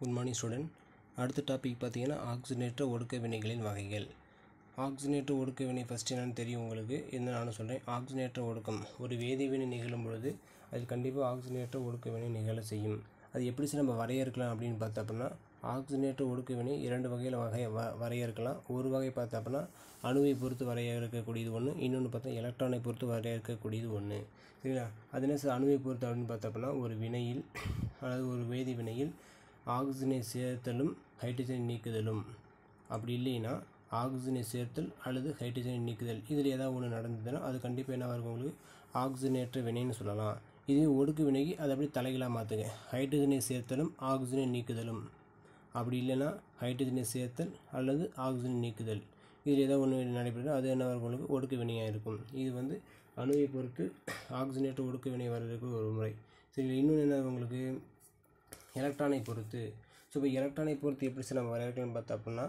good morning student அடுத்த topic பார்த்தீங்கன்னா ஆக்சிஜனேற்ற ஒடுக்க வினைகளின் வகைகள் ஆக்சிஜனேற்ற ஒடுக்க வினை ஃபஸ்ட் என்னென்னு தெரியும் உங்களுக்கு என்ன நான் சொல்கிறேன் ஆக்சிஜனேற்ற ஒடுக்கம் ஒரு வேதிவினை நிகழும் பொழுது அது கண்டிப்பாக ஆக்சிஜனேற்ற ஒடுக்க வினை நிகழ செய்யும் அது எப்படி நம்ம வரையறுக்கலாம் அப்படின்னு பார்த்தா அப்படின்னா ஆக்சிஜனேற்ற ஒடுக்க வினை இரண்டு வகையில் வகை வ வரையறுக்கலாம் ஒரு வகை பார்த்தா அணுவை பொறுத்து வரையறுக்கக்கூடியது ஒன்று இன்னொன்று பார்த்தா எலக்ட்ரானை பொறுத்து வரையறுக்கக்கூடியது ஒன்று சரிங்களா அது என்ன அணுவை பொறுத்து அப்படின்னு பார்த்தா ஒரு வினையில் அதாவது ஒரு வேதி வினையில் ஆக்சிஜனை சேர்த்தலும் ஹைட்ரஜனை நீக்குதலும் அப்படி இல்லைன்னா ஆக்சிஜனை சேர்த்தல் அல்லது ஹைட்ரஜனை நீக்குதல் இதில் ஏதாவது ஒன்று நடந்ததுன்னா அது கண்டிப்பாக என்ன இருக்கும் உங்களுக்கு ஆக்சிஜனேற்ற வினைன்னு சொல்லலாம் இதே ஒடுக்கு வினைக்கு அதை அப்படி தலைகளாக மாற்றுங்க ஹைட்ரஜனை சேர்த்தலும் ஆக்சிஜனை நீக்குதலும் அப்படி இல்லைன்னா ஹைட்ரஜனை சேர்த்தல் அல்லது ஆக்சிஜன் நீக்குதல் இதில் ஏதோ ஒன்று நடைபெறும் அது என்ன உங்களுக்கு ஒடுக்கு வினையாக இருக்கும் இது வந்து அணுவை பொறுத்து ஆக்சிஜனேற்ற ஒடுக்கு வினை வர்றதுக்கு ஒரு முறை சரி இன்னொன்று என்ன உங்களுக்கு எலக்ட்ரானை பொறுத்து ஸோ இப்போ எலக்ட்ரானை பொறுத்து எப்படி சார் நம்ம வரையறுக்கலாம்னு அப்படின்னா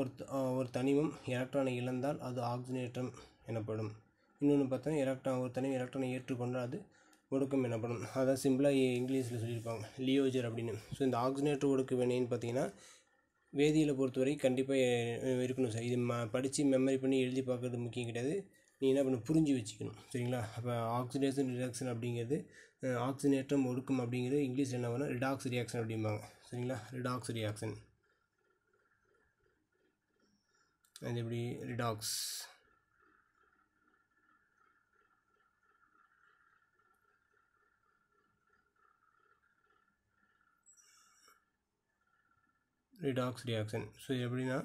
ஒரு ஒரு தனிமம் எலக்ட்ரானை இழந்தால் அது ஆக்சிஜனேற்றம் எனப்படும் இன்னொன்று பார்த்தா எலக்ட்ரான் ஒரு தனிமம் எலக்ட்ரானை ஏற்றுக்கொண்டால் அது ஒடுக்கம் எனப்படும் அதான் சிம்பிளாக இங்கிலீஷில் சொல்லியிருப்பாங்க லியோஜர் அப்படின்னு ஸோ இந்த ஆக்சிஜனேட்டர் ஒடுக்கு வேணேன்னு பார்த்தீங்கன்னா வேதியியலை பொறுத்தவரை கண்டிப்பாக இருக்கணும் சார் இது ம படித்து மெமரி பண்ணி எழுதி பார்க்குறது முக்கியம் கிடையாது நீ என்ன பண்ணணும் புரிஞ்சு வச்சுக்கணும் சரிங்களா அப்போ ஆக்சிடேஷன் ரிலாக்ஷன் அப்படிங்கிறது ஆக்சினேற்றம் ஒடுக்கம் அப்படிங்கிறது இங்கிலீஷில் என்ன வரும் ரிடாக்ஸ் ரியாக்ஷன் அப்படிம்பாங்க சரிங்களா ரிடாக்ஸ் ரியாக்ஷன் அது எப்படி ரிடாக்ஸ் ரிடாக்ஸ் ரியாக்ஷன் ஸோ இது எப்படின்னா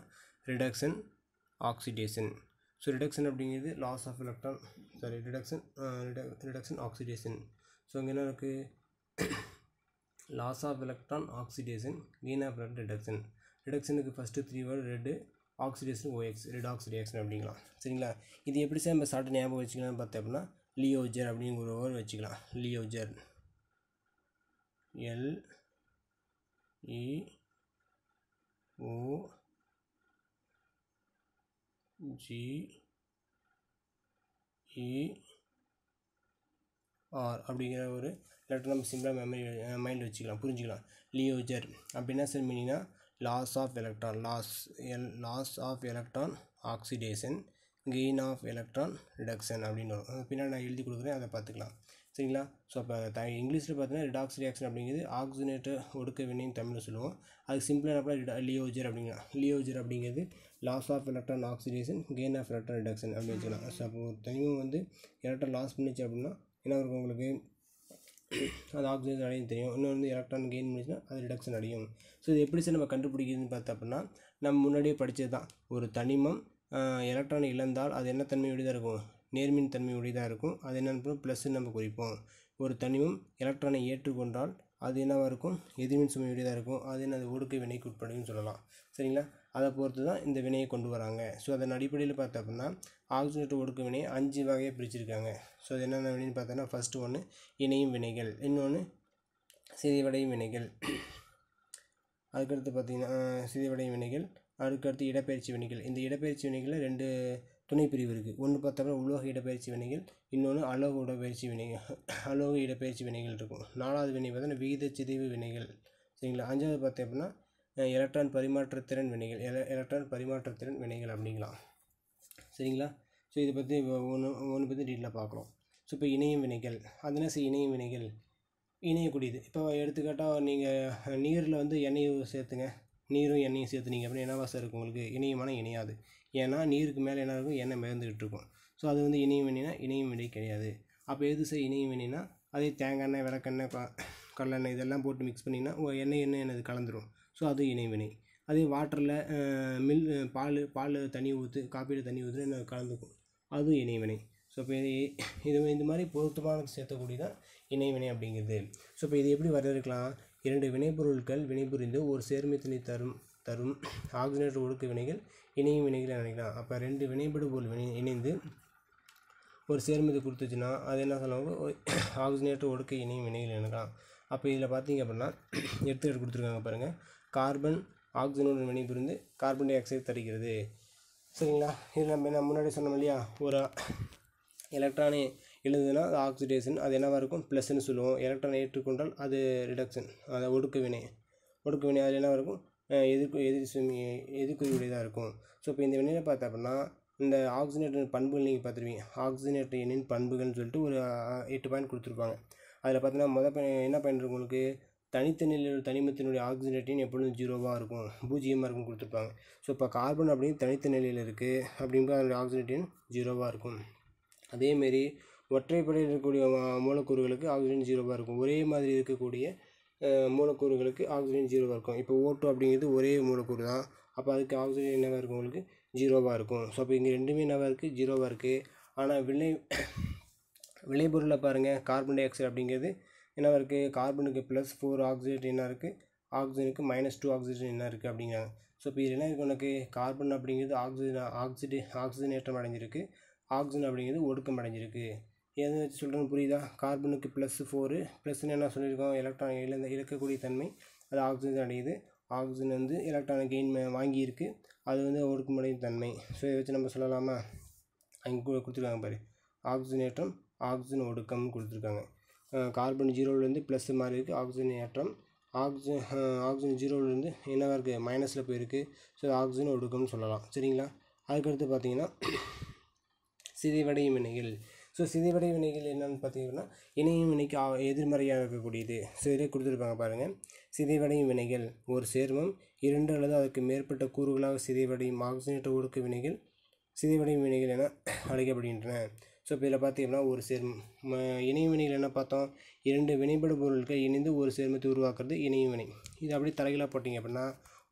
ரிடக்ஷன் ஆக்சிடேஷன் ஸோ ரிடக்ஷன் அப்படிங்கிறது loss of electron sorry reduction reduction oxidation so அங்கனருக்கு லாஸ் ஆஃப் எலக்ட்ரான் ஆக்ஸிடேஷன் மீனா பிரட் ரிடக்ஷன் ரிடக்ஷனுக்கு first 3 word red oxidation ox redox reaction அப்படிங்கலாம் சரிங்களா இது எப்படி செ நம்ம ஷார்ட் ஞாபகம் வச்சுக்கலாம் பார்த்தா அப்பனா லியோஜெர் அப்படிங்க ஒரு word வச்சுக்கலாம் LEOGER l e o g e R அப்படிங்கிற ஒரு லெட்டர் நம்ம சிம்பிளாக மெமரி மைண்ட் வச்சுக்கலாம் புரிஞ்சுக்கலாம் லியோஜர் அப்படின்னா சார் மீனிங்னா loss of electron loss L loss of electron oxidation gain of electron reduction அப்படின்னு வரும் பின்னாடி நான் எழுதி கொடுக்குறேன் அதை பார்த்துக்கலாம் சரிங்களா ஸோ அப்போ த இங்கிலீஷில் பார்த்தீங்கன்னா ரிடாக்ஸ் ரியாக்ஷன் அப்படிங்கிறது ஆக்சிஜனேட்டர் ஒடுக்க வினைன்னு தமிழில் சொல்லுவோம் அது சிம்பிளாக அப்படின்னா லியோஜர் அப்படிங்கிற லியோஜர் அப்படிங்கிறது loss of electron oxidation gain of electron reduction அப்படின்னு வச்சுக்கலாம் ஸோ அப்போ ஒரு தனிமம் வந்து எலக்ட்ரான் லாஸ் பண்ணிச்சு அப்படின்னா என்ன இருக்கும் உங்களுக்கு அது ஆக்சிஜன் அடையும் தெரியும் இன்னும் வந்து எலக்ட்ரான் கெயின் பண்ணிச்சுன்னா அது ரிடக்ஷன் அடையும் ஸோ இது எப்படி சார் நம்ம கண்டுபிடிக்கிறதுன்னு பார்த்தா அப்படின்னா நம்ம முன்னாடியே படித்தது தான் ஒரு தனிமம் எலக்ட்ரான் இழந்தால் அது என்ன தன்மையுடையதாக இருக்கும் நேர்மின் தன்மையுடையதாக இருக்கும் அது என்னென்னு ப்ளஸ் நம்ம குறிப்போம் ஒரு தனிமம் எலக்ட்ரானை ஏற்றுக்கொண்டால் அது என்னவாக இருக்கும் எதிர்மின் சுமையுடையதாக இருக்கும் அது என்ன அது ஒடுக்கை வினைக்கு உட்படுன்னு சொல்லலாம் சரிங்களா அதை பொறுத்து தான் இந்த வினையை கொண்டு வராங்க ஸோ அதன் அடிப்படையில் பார்த்தோம்னா அப்படின்னா ஒடுக்கு ஒடுக்க வினையை அஞ்சு வகையாக பிரிச்சிருக்காங்க ஸோ அது என்னென்ன வினைன்னு பார்த்தோன்னா ஃபஸ்ட்டு ஒன்று இணையும் வினைகள் இன்னொன்று சிதைவடையும் வினைகள் அதுக்கடுத்து பார்த்திங்கன்னா சிறிவடையும் வினைகள் அதுக்கடுத்து இடப்பெயர்ச்சி வினைகள் இந்த இடப்பெயர்ச்சி வினைகளில் ரெண்டு துணை பிரிவு இருக்குது ஒன்று பார்த்தோம்னா உலோக இடப்பெயர்ச்சி வினைகள் இன்னொன்று அலோக உடற்பயிற்சி வினைகள் அலோக இடப்பெயர்ச்சி வினைகள் இருக்கும் நாலாவது வினை பார்த்தோன்னா விகித சிதைவு வினைகள் சரிங்களா அஞ்சாவது பார்த்தோம் அப்படின்னா எலக்ட்ரான் பரிமாற்றத்திறன் வினைகள் எல எலக்ட்ரான் பரிமாற்றத்திறன் வினைகள் அப்படிங்களாம் சரிங்களா ஸோ இதை பற்றி ஒன்று ஒன்று பற்றி டீட்டெயிலாக பார்க்குறோம் ஸோ இப்போ இணையம் வினைகள் அதுனா சரி இணையம் வினைகள் இணையக்கூடியது இப்போ எடுத்துக்காட்டால் நீங்கள் நீரில் வந்து எண்ணெய் சேர்த்துங்க நீரும் எண்ணெயும் சேர்த்துனீங்க அப்படின்னா என்னவா சார் இருக்கும் உங்களுக்கு இணையமான இணையாது ஏன்னா நீருக்கு மேலே என்ன இருக்கும் எண்ணெய் மிதந்துக்கிட்டு இருக்கும் ஸோ அது வந்து இணையம் வினைனா இணையம் வினை கிடையாது அப்போ எது சார் இணையம் வினைனா அதே தேங்காய் எண்ணெய் விளக்கெண்ணெய் கடலெண்ணெய் இதெல்லாம் போட்டு மிக்ஸ் பண்ணிங்கன்னா எண்ணெய் எண்ணெய் என்னது கலந்துரும் ஸோ அது இணைவினை அதே வாட்டரில் மில் பால் பால் தண்ணி ஊற்று காப்பீடு தண்ணி ஊற்றுனா கலந்துக்கும் அதுவும் இணைவினை ஸோ இப்போ இது இது இந்த மாதிரி பொருத்தமாக சேர்த்தக்கூடிய தான் இணைவினை அப்படிங்கிறது ஸோ இப்போ இது எப்படி வரையறுக்கலாம் இரண்டு வினைப்பொருட்கள் வினைபுரிந்து ஒரு சேர்மத்தினை தரும் தரும் ஆக்சிஜனேற்ற ஒடுக்கு வினைகள் இணையும் வினைகள் நினைக்கலாம் அப்போ ரெண்டு வினைப்படு பொருள் வினை இணைந்து ஒரு சேர்மத்தை கொடுத்துச்சுன்னா அது என்ன சொல்லுவாங்க ஆக்சிஜனேட்டர் ஒடுக்க இணையும் வினைகள் நினைக்கலாம் அப்போ இதில் பார்த்தீங்க அப்படின்னா எடுத்துக்கிட்டு கொடுத்துருக்காங்க பாருங்கள் கார்பன் ஆக்சிஜனுடன் வினைபுரிந்து கார்பன் டை ஆக்சைடு தருகிறது சரிங்களா இது நம்ம என்ன முன்னாடி சொன்னோம் இல்லையா ஒரு எலக்ட்ரானை எழுதுனா அது ஆக்சிடேஷன் அது என்னவாக இருக்கும் ப்ளஸ்ன்னு சொல்லுவோம் எலக்ட்ரானை ஏற்றுக்கொண்டால் அது ரிடக்ஷன் அதை ஒடுக்க வினை ஒடுக்க வினை அதில் என்ன இருக்கும் எதிர்க்கு எதிர் எதிர்க்குறியுடையதாக இருக்கும் ஸோ இப்போ இந்த வினையில் பார்த்தா அப்படின்னா இந்த ஆக்சிஜனேட்டர் பண்புகள் நீங்கள் பார்த்துருவீங்க ஆக்சிஜனேட்டர் எண்ணின் பண்புகள்னு சொல்லிட்டு ஒரு எட்டு பாயிண்ட் கொடுத்துருப்பாங்க அதில் பார்த்தீங்கன்னா மொதல் என்ன பயன் உங்களுக்கு தனித்த நிலையில் தனிமத்தினுடைய ஆக்சிஜன் எப்பொழுதும் ஜீரோவாக இருக்கும் பூஜ்ஜியமாக இருக்கும் கொடுத்துருப்பாங்க ஸோ இப்போ கார்பன் அப்படின்னு தனித்த நிலையில் இருக்குது அப்படிங்கும்போது அதனுடைய ஆக்சிஜன் ஜீரோவாக இருக்கும் அதேமாரி ஒற்றைப்படையில் இருக்கக்கூடிய மூலக்கூறுகளுக்கு ஆக்சிஜன் ஜீரோவாக இருக்கும் ஒரே மாதிரி இருக்கக்கூடிய மூலக்கூறுகளுக்கு ஆக்சிஜன் ஜீரோவாக இருக்கும் இப்போ ஓட்டு அப்படிங்கிறது ஒரே மூலக்கூறு தான் அப்போ அதுக்கு ஆக்சிஜன் என்னவாக இருக்கும் உங்களுக்கு ஜீரோவாக இருக்கும் ஸோ அப்போ இங்கே ரெண்டுமே என்னவாக இருக்குது ஜீரோவாக இருக்குது ஆனால் விளை விளைபொருளை பாருங்கள் கார்பன் டை ஆக்சைடு அப்படிங்கிறது என்ன இருக்குது கார்பனுக்கு ப்ளஸ் ஃபோர் ஆக்சிஜன் என்ன இருக்குது ஆக்சிஜனுக்கு மைனஸ் டூ ஆக்சிஜன் என்ன இருக்குது அப்படிங்கிறாங்க ஸோ இப்போ இதில் என்ன இருக்குது உனக்கு கார்பன் அப்படிங்கிறது ஆக்சிஜன் ஆக்சிஜன் ஏற்றம் அடைஞ்சிருக்கு ஆக்சிஜன் அப்படிங்கிறது ஒடுக்கம் அடைஞ்சிருக்கு எது வச்சு சொல்கிறேன்னு புரியுதா கார்பனுக்கு ப்ளஸ் ஃபோரு ப்ளஸ்ன்னு என்ன சொல்லியிருக்கோம் எலக்ட்ரான் இழந்த இழக்கக்கூடிய தன்மை அது ஆக்சிஜன் அடையுது ஆக்சிஜன் வந்து எலக்ட்ரானை கெயின் வாங்கியிருக்கு அது வந்து ஒடுக்கமடையும் தன்மை ஸோ இதை வச்சு நம்ம சொல்லலாமா அங்கே கொடுத்துருக்காங்க பாரு ஆக்சிஜனேற்றம் ஆக்சிஜன் ஒடுக்கம்னு கொடுத்துருக்காங்க கார்பன் ஜீரோவிலேருந்து ப்ளஸ் மாதிரி இருக்குது ஆக்சிஜன் ஏற்றம் ஆக்சிஜன் ஆக்சிஜன் ஜீரோவிலேருந்து என்னவாக இருக்குது மைனஸில் போயிருக்கு ஸோ ஆக்சிஜன் ஒடுக்கம்னு சொல்லலாம் சரிங்களா அதுக்கடுத்து பார்த்தீங்கன்னா சிதைவடை வினைகள் ஸோ சிதைவடை வினைகள் என்னென்னு பார்த்தீங்கன்னா இணையும் வினைக்கு எதிர்மறையாக இருக்கக்கூடியது ஸோ இதே கொடுத்துருப்பாங்க பாருங்கள் சிதைவடையும் வினைகள் ஒரு சேர்மம் இரண்டு அல்லது அதுக்கு மேற்பட்ட கூறுகளாக சிதைவடையும் ஆக்சிஜனேற்ற ஒடுக்க வினைகள் சிதைவடையும் வினைகள் என அழைக்கப்படுகின்றன ஸோ இப்போ இதில் பார்த்திங்கன்னா ஒரு சேர்மம் இணையவினையில் என்ன பார்த்தோம் இரண்டு வினைபடு பொருட்கள் இணைந்து ஒரு சேர்மத்தை உருவாக்குறது இணையவினை இது அப்படி தலைகளாக போட்டிங்க அப்படின்னா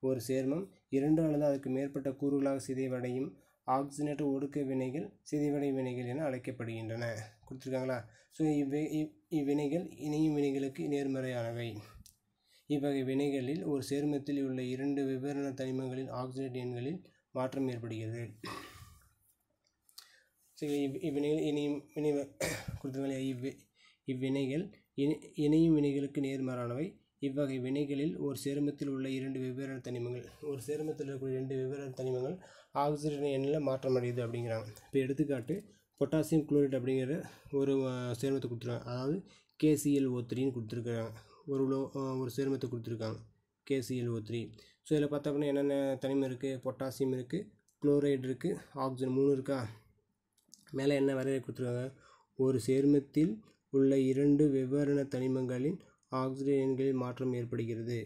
ஒரு சேர்மம் இரண்டு அல்லது அதுக்கு மேற்பட்ட கூறுகளாக சிதைவடையும் ஆக்சிஜனேட்டு ஒடுக்க வினைகள் சிதைவடை வினைகள் என அழைக்கப்படுகின்றன கொடுத்துருக்காங்களா ஸோ இவ்வி இவ்வினைகள் இணையும் வினைகளுக்கு நேர்மறையானவை இவ்வகை வினைகளில் ஒரு சேர்மத்தில் உள்ள இரண்டு விவரண தனிமங்களின் ஆக்சிஜனேட் எண்களில் மாற்றம் ஏற்படுகிறது இவ் இவ்வினைகள் இனியும் வினை கொடுத்துருக்காங்க இவ்வி இவ்வினைகள் இனி இணையும் வினைகளுக்கு நேர்மாறானவை இவ்வகை வினைகளில் ஒரு சேர்மத்தில் உள்ள இரண்டு வெவ்வேறு தனிமங்கள் ஒரு சேர்மத்தில் இருக்கக்கூடிய இரண்டு வெவ்வேறு தனிமங்கள் ஆக்சிஜன் எண்ணில் மாற்றம் அடையுது அப்படிங்கிறாங்க இப்போ எடுத்துக்காட்டு பொட்டாசியம் குளோரைட் அப்படிங்கிற ஒரு சேர்மத்தை கொடுத்துருக்காங்க அதாவது கேசிஎல் ஓ த்ரீன்னு கொடுத்துருக்காங்க ஒரு ஒரு சேர்மத்தை கொடுத்துருக்காங்க கேசிஎல் ஓ த்ரீ ஸோ இதில் பார்த்தோம்னா என்னென்ன தனிமம் இருக்குது பொட்டாசியம் இருக்குது குளோரைடு இருக்குது ஆக்சிஜன் மூணு இருக்கா மேலே என்ன வரையறை கொடுத்துருக்காங்க ஒரு சேர்மத்தில் உள்ள இரண்டு வெவ்வேறு தனிமங்களின் ஆக்சிஜன் எண்களில் மாற்றம் ஏற்படுகிறது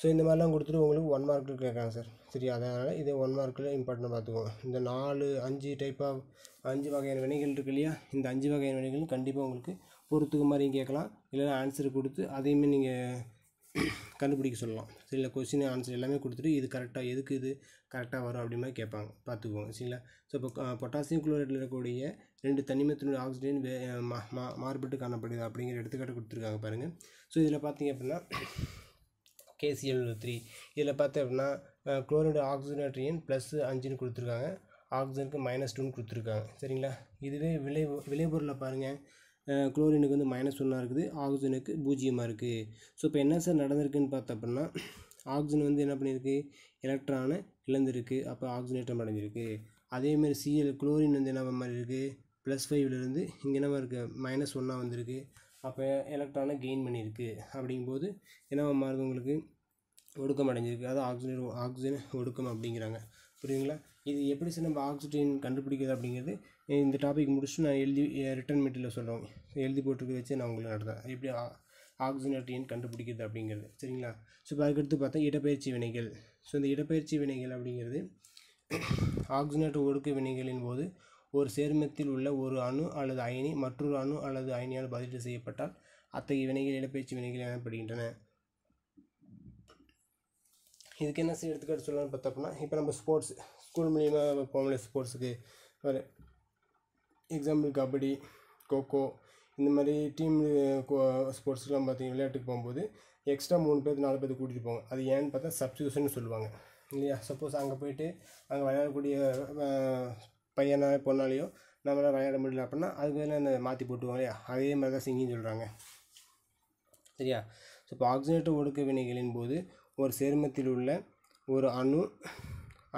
ஸோ இந்த மாதிரிலாம் கொடுத்துட்டு உங்களுக்கு ஒன் மார்க்கில் கேட்குறாங்க சார் சரி அதனால் இதை ஒன் மார்க்கில் இம்பார்ட்டன்ட் பார்த்துக்குவோம் இந்த நாலு அஞ்சு டைப் ஆஃப் அஞ்சு வகையான வினைகள் இருக்கு இல்லையா இந்த அஞ்சு வகையான வினைகள் கண்டிப்பாக உங்களுக்கு பொறுத்துக்கு மாதிரியும் கேட்கலாம் இல்லைன்னா ஆன்சர் கொடுத்து அதையுமே நீங்கள் கண்டுபிடிக்க சொல்லலாம் சில கொஸ்டின் ஆன்சர் எல்லாமே கொடுத்துட்டு இது கரெக்டாக எதுக்கு இது கரெக்டாக வரும் அப்படி மாதிரி கேட்பாங்க பார்த்துக்குவோம் சரிங்களா ஸோ இப்போ பொட்டாசியம் குளோரைடில் இருக்கக்கூடிய ரெண்டு தனிமத்தினுடைய ஆக்சிஜன் வே மா மா மாறுபட்டு காணப்படுது அப்படிங்கிற எடுத்துக்காட்டு கொடுத்துருக்காங்க பாருங்கள் ஸோ இதில் பார்த்தீங்க அப்படின்னா கேசிஎல் த்ரீ இதில் பார்த்தேன் அப்படின்னா குளோரைடு ஆக்சிஜனேட்ரியன் ப்ளஸ் அஞ்சுன்னு கொடுத்துருக்காங்க ஆக்சிஜனுக்கு மைனஸ் டூன்னு கொடுத்துருக்காங்க சரிங்களா இதுவே விளை விளைபொருளை பாருங்கள் குளோரினுக்கு வந்து மைனஸ் ஒன்னாக இருக்குது ஆக்சிஜனுக்கு பூஜ்ஜியமாக இருக்குது ஸோ இப்போ என்ன சார் நடந்திருக்குன்னு பார்த்தோம் அப்படின்னா ஆக்சிஜன் வந்து என்ன பண்ணியிருக்கு எலக்ட்ரானை இழந்திருக்கு அப்போ ஆக்சிஜனேற்றம் அடைஞ்சிருக்கு அதேமாரி சிஎல் குளோரின் வந்து என்ன மாதிரி இருக்குது ப்ளஸ் ஃபைவ்லேருந்து இங்கே என்னவா இருக்குது மைனஸ் ஒன்னாக வந்திருக்கு அப்போ எலக்ட்ரானை கெயின் பண்ணியிருக்கு அப்படிங்கும்போது என்னவா மாதிரி உங்களுக்கு ஒடுக்கம் அடைஞ்சிருக்கு அதாவது ஆக்சிஜன் ஆக்சிஜன் ஒடுக்கம் அப்படிங்கிறாங்க புரியுதுங்களா இது எப்படி சார் நம்ம ஆக்சிஜன் கண்டுபிடிக்கிறது அப்படிங்கிறது இந்த டாபிக் முடிச்சுட்டு நான் எழுதி ரிட்டன் மெட்டீரியல் சொல்கிறோம் எழுதி போட்டுருக்க வச்சு நான் உங்களுக்கு நடத்தேன் எப்படி ஆக்சிஜனேட் எண் கண்டுபிடிக்கிறது அப்படிங்கிறது சரிங்களா ஸோ இப்போ அதுக்கடுத்து பார்த்தா இடப்பயிற்சி வினைகள் ஸோ இந்த இடப்பயிற்சி வினைகள் அப்படிங்கிறது ஆக்சிஜனேட்டர் ஒடுக்க வினைகளின் போது ஒரு சேர்மத்தில் உள்ள ஒரு அணு அல்லது அயனி மற்றொரு அணு அல்லது அயனியால் பதிலீடு செய்யப்பட்டால் அத்தகைய வினைகள் இடப்பயிற்சி வினைகள் எனப்படுகின்றன இதுக்கு என்ன எடுத்துக்காட்டு சொல்லலாம்னு பார்த்தோம்னா இப்போ நம்ம ஸ்போர்ட்ஸ் ஸ்கூல் மூலியமாக போகல ஸ்போர்ட்ஸுக்கு ஒரு எக்ஸாம்பிள் கபடி கொக்கோ இந்த மாதிரி டீம் ஸ்போர்ட்ஸ்லாம் பார்த்திங்க விளையாட்டுக்கு போகும்போது எக்ஸ்ட்ரா மூணு பேர் நாலு பேர் கூட்டிகிட்டு போவாங்க அது ஏன்னு பார்த்தா சப்ஸ்டியூஷன் சொல்லுவாங்க இல்லையா சப்போஸ் அங்கே போயிட்டு அங்கே விளையாடக்கூடிய பையனா பொண்ணாலேயோ நம்மளால் விளையாட முடியல அப்படின்னா அதுக்கு வேலை அந்த மாற்றி போட்டுவோம் இல்லையா அதே மாதிரி தான் சிங்கிங் சொல்கிறாங்க சரியா ஸோ இப்போ ஆக்சிஜனேட்டர் ஒடுக்க வினைகளின் போது ஒரு சேர்மத்தில் உள்ள ஒரு அணு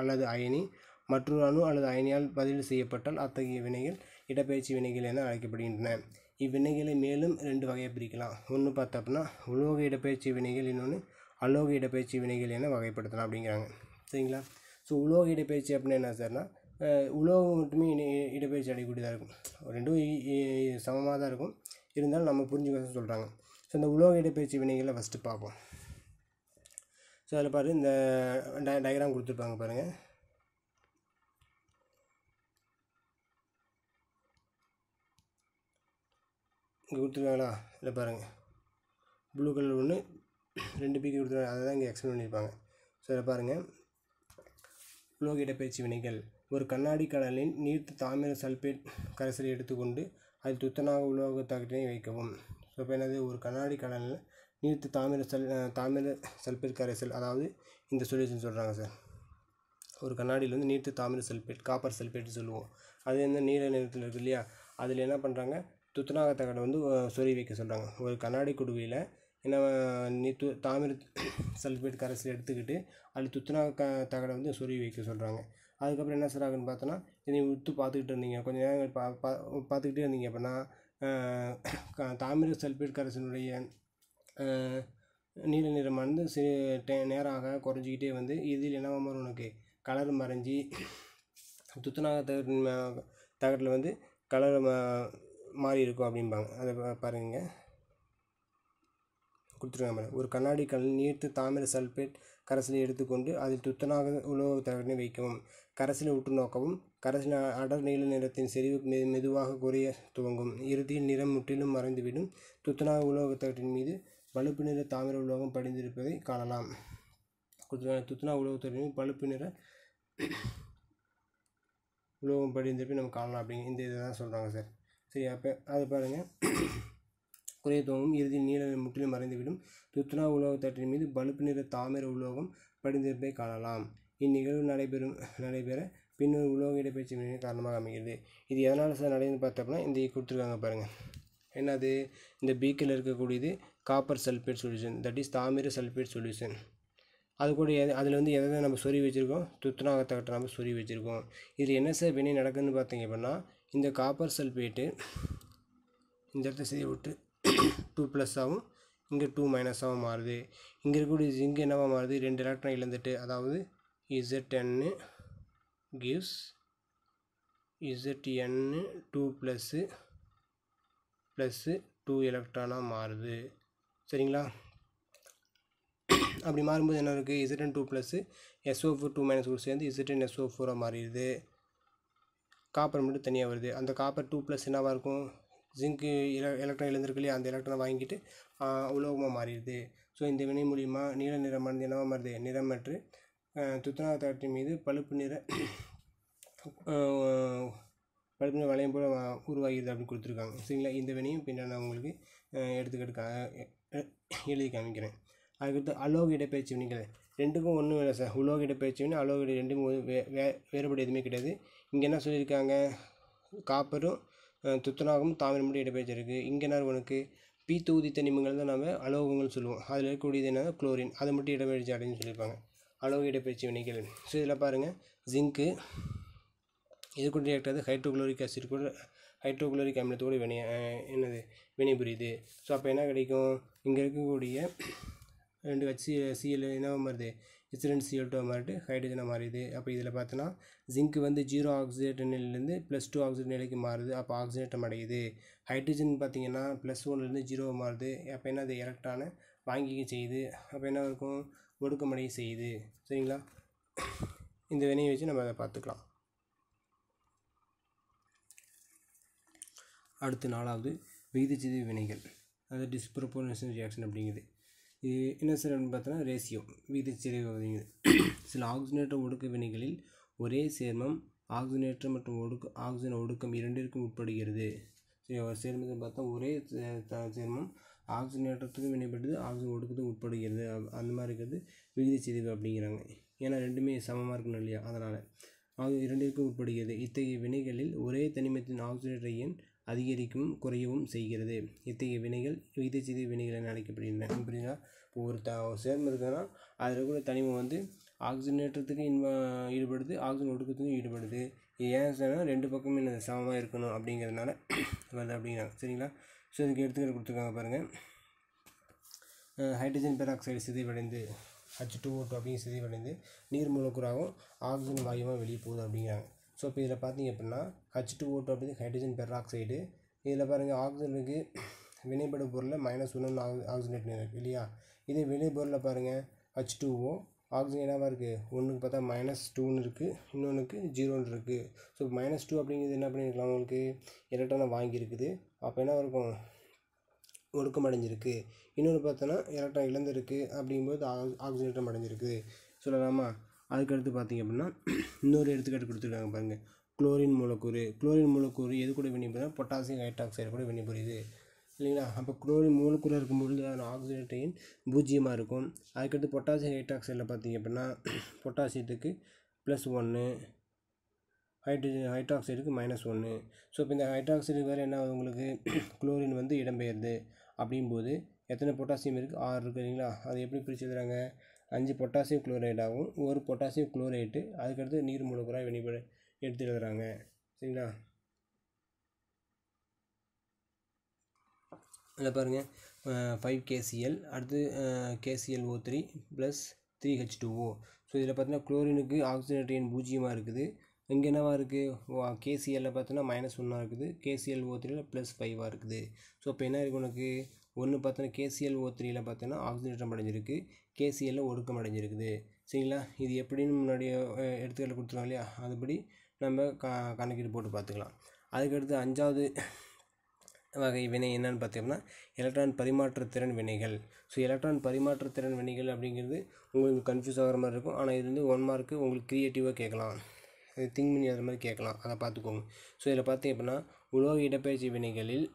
அல்லது அயனி மற்றொரு அணு அல்லது அயனியால் பதிவு செய்யப்பட்டால் அத்தகைய வினைகள் இடப்பெயர்ச்சி வினைகள் என அழைக்கப்படுகின்றன இவ்வினைகளை மேலும் ரெண்டு வகையை பிரிக்கலாம் ஒன்று பார்த்தோம்னா உலோக இடப்பெயர்ச்சி வினைகள் இன்னொன்று அலோக இடப்பெயர்ச்சி வினைகள் என வகைப்படுத்தலாம் அப்படிங்கிறாங்க சரிங்களா ஸோ உலோக இடப்பெயர்ச்சி அப்படின்னா என்ன சார்னா உலோகம் மட்டுமே இடப்பெயர்ச்சி அடையக்கூடியதாக இருக்கும் ரெண்டும் சமமாக தான் இருக்கும் இருந்தாலும் நம்ம புரிஞ்சுக்க சொல்கிறாங்க ஸோ இந்த உலோக இடப்பெயர்ச்சி வினைகளை ஃபஸ்ட்டு பார்ப்போம் ஸோ அதில் பாரு இந்த டயக்ராம் கொடுத்துருப்பாங்க பாருங்கள் இங்கே கொடுத்துருக்காங்களா இல்லை பாருங்கள் ப்ளூ கலர் ஒன்று ரெண்டு பிக்கு கொடுத்துருக்காங்க அதை தான் இங்கே எக்ஸ்பிளைன் பண்ணியிருப்பாங்க ஸோ இதை பாருங்கள் உலோக பயிற்சி வினைகள் ஒரு கண்ணாடி கடலின் நீர்த்து தாமிர சல்பேட் கரைசலை எடுத்துக்கொண்டு அதில் துத்தனாக உலோக தகட்டினை வைக்கவும் ஸோ இப்போ என்னது ஒரு கண்ணாடி கடலில் நீர்த்து தாமிர சல் தாமிர சல்பேட் கரைசல் அதாவது இந்த சொல்யூஷன் சொல்கிறாங்க சார் ஒரு கண்ணாடியில் வந்து நீர்த்து தாமிர சல்பேட் காப்பர் சல்பேட்டு சொல்லுவோம் அது என்ன நீல நிறத்தில் இருக்குது இல்லையா அதில் என்ன பண்ணுறாங்க துத்தநாக தகடை வந்து சொறி வைக்க சொல்கிறாங்க ஒரு கண்ணாடி குடுவையில் என்ன நீ து தாமிர சல்ஃபேட் கரைசல் எடுத்துக்கிட்டு அதில் துத்தநாக க தகடை வந்து சொறி வைக்க சொல்கிறாங்க அதுக்கப்புறம் என்ன சொல்கிறாங்கன்னு பார்த்தோன்னா இதை உத்து பார்த்துக்கிட்டு இருந்தீங்க கொஞ்சம் நேரம் பா பார்த்துக்கிட்டே இருந்தீங்க அப்படின்னா தாமிர சல்ஃபேட் கரைசினுடைய நீல நிறம் வந்து சிறு டே நேராக குறைஞ்சிக்கிட்டே வந்து இதில் என்ன மாதிரி உனக்கு கலர் மறைஞ்சி துத்தநாக தகடின் தகட்டில் வந்து கலர் மாறி இருக்கும் அப்படிம்பாங்க அதை பாருங்கள் கொடுத்துருக்காங்க ஒரு கண்ணாடி கல் நீர்த்து தாமிர சல்பேட் கரைசலை எடுத்துக்கொண்டு அதில் துத்தனாக உணவு தகவலை வைக்கவும் கரைசலை உற்று நோக்கவும் கரைசல் அடர் நீல நிறத்தின் செறிவு மெ மெதுவாக குறைய துவங்கும் இறுதியில் நிறம் முற்றிலும் மறைந்துவிடும் துத்தனாக உலோகத்தகட்டின் மீது பழுப்பு நிற தாமிர உலோகம் படிந்திருப்பதை காணலாம் துத்தனா உலோகத்தகட்டின் மீது பழுப்பு நிற உலோகம் படிந்திருப்பதை நம்ம காணலாம் அப்படிங்க இந்த இதை தான் சொல்கிறாங்க சார் சரி அப்போ அது பாருங்கள் குறைய தோகம் இறுதி நீல முற்றிலும் மறைந்துவிடும் துத்னா உலோகத்தட்டின் மீது பழுப்பு நிற தாமிர உலோகம் படிந்திருப்பதை காணலாம் இந்நிகழ்வு நடைபெறும் நடைபெற பின்னர் உலோக இடப்பெயர்ச்சி வினையை காரணமாக அமைகிறது இது எதனால் சார் நடந்து பார்த்தோம்னா இந்த கொடுத்துருக்காங்க பாருங்கள் என்னது இந்த பீக்கில் இருக்கக்கூடியது copper sulphate solution that is தாமிர சல்ஃபேட் சொல்யூஷன் அது கூட எது அதில் வந்து எதை நம்ம சொறி வச்சுருக்கோம் துத்தநாகத்தகட்டை நம்ம சொறி வச்சுருக்கோம் இதில் என்ன சார் வினை நடக்குதுன்னு பார்த்தீங்க அப்படின்னா இந்த காப்பர் சல்பேட்டு இந்த இடத்த செய்ய விட்டு டூ ப்ளஸ்ஸாகவும் இங்கே டூ மைனஸாகவும் மாறுது இங்கே இருக்கக்கூடிய இங்கே என்னவாக மாறுது ரெண்டு எலக்ட்ரான் இழந்துட்டு அதாவது இசட்என்னு கிவ்ஸ் இசட்என்னு டூ ப்ளஸ்ஸு ப்ளஸ்ஸு டூ எலக்ட்ரானாக மாறுது சரிங்களா அப்படி மாறும்போது என்ன இருக்குது Z N two plus S O four two minus four சேர்ந்து இசட்என் எஸ்ஓ ஃபோராக மாறிடுது காப்பர் மட்டும் தனியாக வருது அந்த காப்பர் டூ ப்ளஸ் என்னவாக இருக்கும் ஜிங்க்கு எல எலக்ட்ரான் எழுந்திருக்கு இல்லையா அந்த எலக்ட்ரானை வாங்கிட்டு உலோகமாக மாறிடுது ஸோ இந்த வினை மூலிமா நீல நிறமானது என்னவாக மாறுது நிறமற்று துத்தநாக தாட்டின் மீது பழுப்பு நிற பழுப்பு நிற வளையம் போல் உருவாகிடுது அப்படின்னு கொடுத்துருக்காங்க சரிங்களா இந்த வினையும் பின்னாடி நான் உங்களுக்கு எடுத்துக்கிட்டு எழுதி காமிக்கிறேன் அதுக்கடுத்து அலோக இடப்பெயர்ச்சி வினைகள் ரெண்டுக்கும் ஒன்றும் இல்லை சார் உலோக இடப்பெயர்ச்சி வினை அலோக ரெண்டுக்கும் வே வேறுபாடு எதுவுமே கிடையாது இங்கே என்ன சொல்லியிருக்காங்க காப்பரும் துத்தநாகமும் தாமிரம் மட்டும் இடம்பெற்றிருக்கு இங்கே என்ன உனக்கு பி தொகுதி தனிமங்கள் தான் நம்ம அலோகங்கள் சொல்லுவோம் அதில் இருக்கக்கூடியது என்ன குளோரின் அதை மட்டும் இடப்பெயர்ச்சி அப்படின்னு சொல்லியிருப்பாங்க அலோக இடப்பெயர்ச்சி வினைகள் ஸோ இதில் பாருங்கள் ஜிங்க்கு இதுக்குள்ள கூட ரியாக்டாது ஹைட்ரோக்ளோரிக் ஆசிட் கூட ஹைட்ரோக்ளோரிக் அமிலத்தோடு வினை என்னது புரியுது ஸோ அப்போ என்ன கிடைக்கும் இங்கே இருக்கக்கூடிய ரெண்டு வச்சு சிஎல் என்ன வருது எச்சிடன் சிஎல் டூ மாறிட்டு ஹைட்ரஜனாக மாறிது அப்போ இதில் பார்த்தோன்னா ஜிங்க் வந்து ஜீரோ ஆக்சிஜன் நிலையிலேருந்து ப்ளஸ் டூ ஆக்சிஜன் நிலைக்கு மாறுது அப்போ ஆக்சிஜனேட்டம் அடையுது ஹைட்ரஜன் பார்த்தீங்கன்னா ப்ளஸ் ஒன்லேருந்து ஜீரோ மாறுது அப்போ என்ன அது எலக்ட்ரானை வாங்கிக்க செய்யுது அப்போ என்ன இருக்கும் ஒடுக்கமடைய செய்யுது சரிங்களா இந்த வினையை வச்சு நம்ம அதை பார்த்துக்கலாம் அடுத்து நாலாவது விகிதச்சிதி வினைகள் அது டிஸ்ப்ரொபோனேஷன் ரியாக்ஷன் அப்படிங்குது என்ன சில பார்த்தோன்னா ரேசியோ விகிதச்சிறு சில ஆக்சிஜனேற்ற ஒடுக்க வினைகளில் ஒரே சேர்மம் ஆக்சிஜனேற்ற மற்றும் ஒடுக்க ஆக்சிஜன் ஒடுக்கம் இரண்டிற்கும் உட்படுகிறது சேர்மத்தை பார்த்தா ஒரே சேர்மம் ஆக்சிஜனேற்றத்துக்கும் வினைப்படுது ஆக்சிஜன் ஒடுக்கத்துக்கும் உட்படுகிறது அந்த மாதிரி இருக்கிறது விகிதச்சிதைவு அப்படிங்கிறாங்க ஏன்னா ரெண்டுமே சமமாக இருக்கணும் இல்லையா அதனால் ஆக இரண்டிற்கும் உட்படுகிறது இத்தகைய வினைகளில் ஒரே தனிமத்தின் ஆக்சிஜனேற்ற எண் அதிகரிக்கும் குறையவும் செய்கிறது இத்தகைய வினைகள் சிதை வினைகள் என அழைக்கப்படுகின்றன அப்படின்னா இப்போ ஒரு த சேர்மம் இருக்குதுன்னா அதில் கூட தனிமம் வந்து ஆக்சிஜனேற்றத்துக்கு இன்வா ஈடுபடுது ஆக்சிஜன் ஒடுக்கத்துக்கும் ஈடுபடுது ஏன் சொன்னால் ரெண்டு பக்கமும் என்ன சமமாக இருக்கணும் அப்படிங்கிறதுனால வருது அப்படிங்கிறாங்க சரிங்களா ஸோ இதுக்கு எடுத்துக்கிட்டு கொடுத்துருக்காங்க பாருங்கள் ஹைட்ரஜன் பெராக்சைடு சிதைவடைந்து ஹச் டூ ஓ டூ அப்படிங்கிற சிதைவடைந்து நீர் மூலக்கூறாகவும் ஆக்சிஜன் வாயுமாக வெளியே போகுது அப்படிங்கிறாங்க ஸோ இப்போ இதில் பார்த்தீங்க அப்படின்னா H two O two hydrogen peroxide இதில் பாருங்கள் ஆக்சிஜனுக்கு வினைப்படு பொருளில் மைனஸ் ஒன்று ஆக் ஆக்சிஜனேட் இருக்குது இல்லையா இதே வினை பொருளில் பாருங்கள் ஹச் டூ ஓ ஆக்சிஜன் என்னவாக இருக்குது ஒன்றுக்கு பார்த்தா மைனஸ் டூன்னு இருக்குது இன்னொன்றுக்கு ஜீரோன்னு இருக்குது ஸோ மைனஸ் டூ அப்படிங்கிறது என்ன பண்ணியிருக்கலாம் உங்களுக்கு எலக்ட்ரானை வாங்கியிருக்குது அப்போ என்ன இருக்கும் ஒடுக்கம் அடைஞ்சிருக்கு இன்னொன்று பார்த்தோன்னா எலக்ட்ரான் இழந்திருக்கு அப்படிங்கும்போது ஆக்சிஜனேட்டம் அடைஞ்சிருக்கு சொல்லலாமா அதுக்கடுத்து பார்த்திங்க அப்படின்னா இன்னொரு எடுத்துக்காட்டு கொடுத்துருக்காங்க பாருங்கள் குளோரின் மூலக்கூறு குளோரின் மூலக்கூறு எது கூட வினைபுரியா பொட்டாசியம் ஹைட்ராக்சைடு கூட வினைபுரியுது இல்லைங்களா அப்போ குளோரின் மூலக்கூறாக இருக்கும் பொழுது அதன் ஆக்சிஜன் பூஜ்ஜியமாக இருக்கும் அதுக்கடுத்து பொட்டாசியம் ஹைட்ராக்சைடில் பார்த்திங்க அப்படின்னா பொட்டாசியத்துக்கு ப்ளஸ் ஒன்று ஹைட்ரஜன் ஹைட்ராக்சைடுக்கு மைனஸ் ஒன்று ஸோ இப்போ இந்த ஹைட்ராக்சைடு வேறு என்ன உங்களுக்கு குளோரின் வந்து இடம்பெயர்து அப்படிங்கும்போது எத்தனை பொட்டாசியம் இருக்குது ஆறு இருக்குது இல்லைங்களா அது எப்படி பிரிச்சுக்கிறாங்க எழுதுறாங்க அஞ்சு பொட்டாசியம் குளோரைடாகவும் ஒரு பொட்டாசியம் குளோரைட்டு அதுக்கடுத்து நீர் மூலக்கூறாக வெளிப்பட எடுத்து எழுதுகிறாங்க சரிங்களா அதில் பாருங்கள் ஃபைவ் கேசிஎல் அடுத்து KCl O three plus three H two O so இதில் பார்த்தீங்கன்னா குளோரினுக்கு ஆக்சிஜன் பூஜ்ஜியமாக இருக்குது இங்கே என்னவாக இருக்குது கேசிஎல்ல பார்த்தோன்னா மைனஸ் ஒன்றாக இருக்குது கேசிஎல் ஓ த்ரீல ப்ளஸ் ஃபைவாக இருக்குது ஸோ இப்போ என்ன இருக்குது உனக்கு ஒன்று பார்த்தோன்னா கேசிஎல் ஓ த்ரீயில் பார்த்தோன்னா ஆக்சிஜனேற்றம் அடைஞ்சிருக்கு கேசிஎல்லில் ஒடுக்கம் அடைஞ்சிருக்குது சரிங்களா இது எப்படின்னு முன்னாடி எடுத்துக்கல கொடுத்துருவோம் இல்லையா அதுபடி நம்ம க கணக்கீடு போட்டு பார்த்துக்கலாம் அதுக்கடுத்து அஞ்சாவது வகை வினை என்னன்னு பார்த்தீங்கன்னா எலக்ட்ரான் பரிமாற்றத்திறன் வினைகள் ஸோ எலக்ட்ரான் பரிமாற்றத்திறன் வினைகள் அப்படிங்கிறது உங்களுக்கு கன்ஃபியூஸ் ஆகிற மாதிரி இருக்கும் ஆனால் இது வந்து ஒன் மார்க்கு உங்களுக்கு க்ரியேட்டிவாக கேட்கலாம் திங்க் பண்ணி அது மாதிரி கேட்கலாம் அதை பார்த்துக்கோங்க ஸோ இதில் பார்த்தீங்க அப்படின்னா உலோக இடப்பெயர்ச்சி வினைகளில்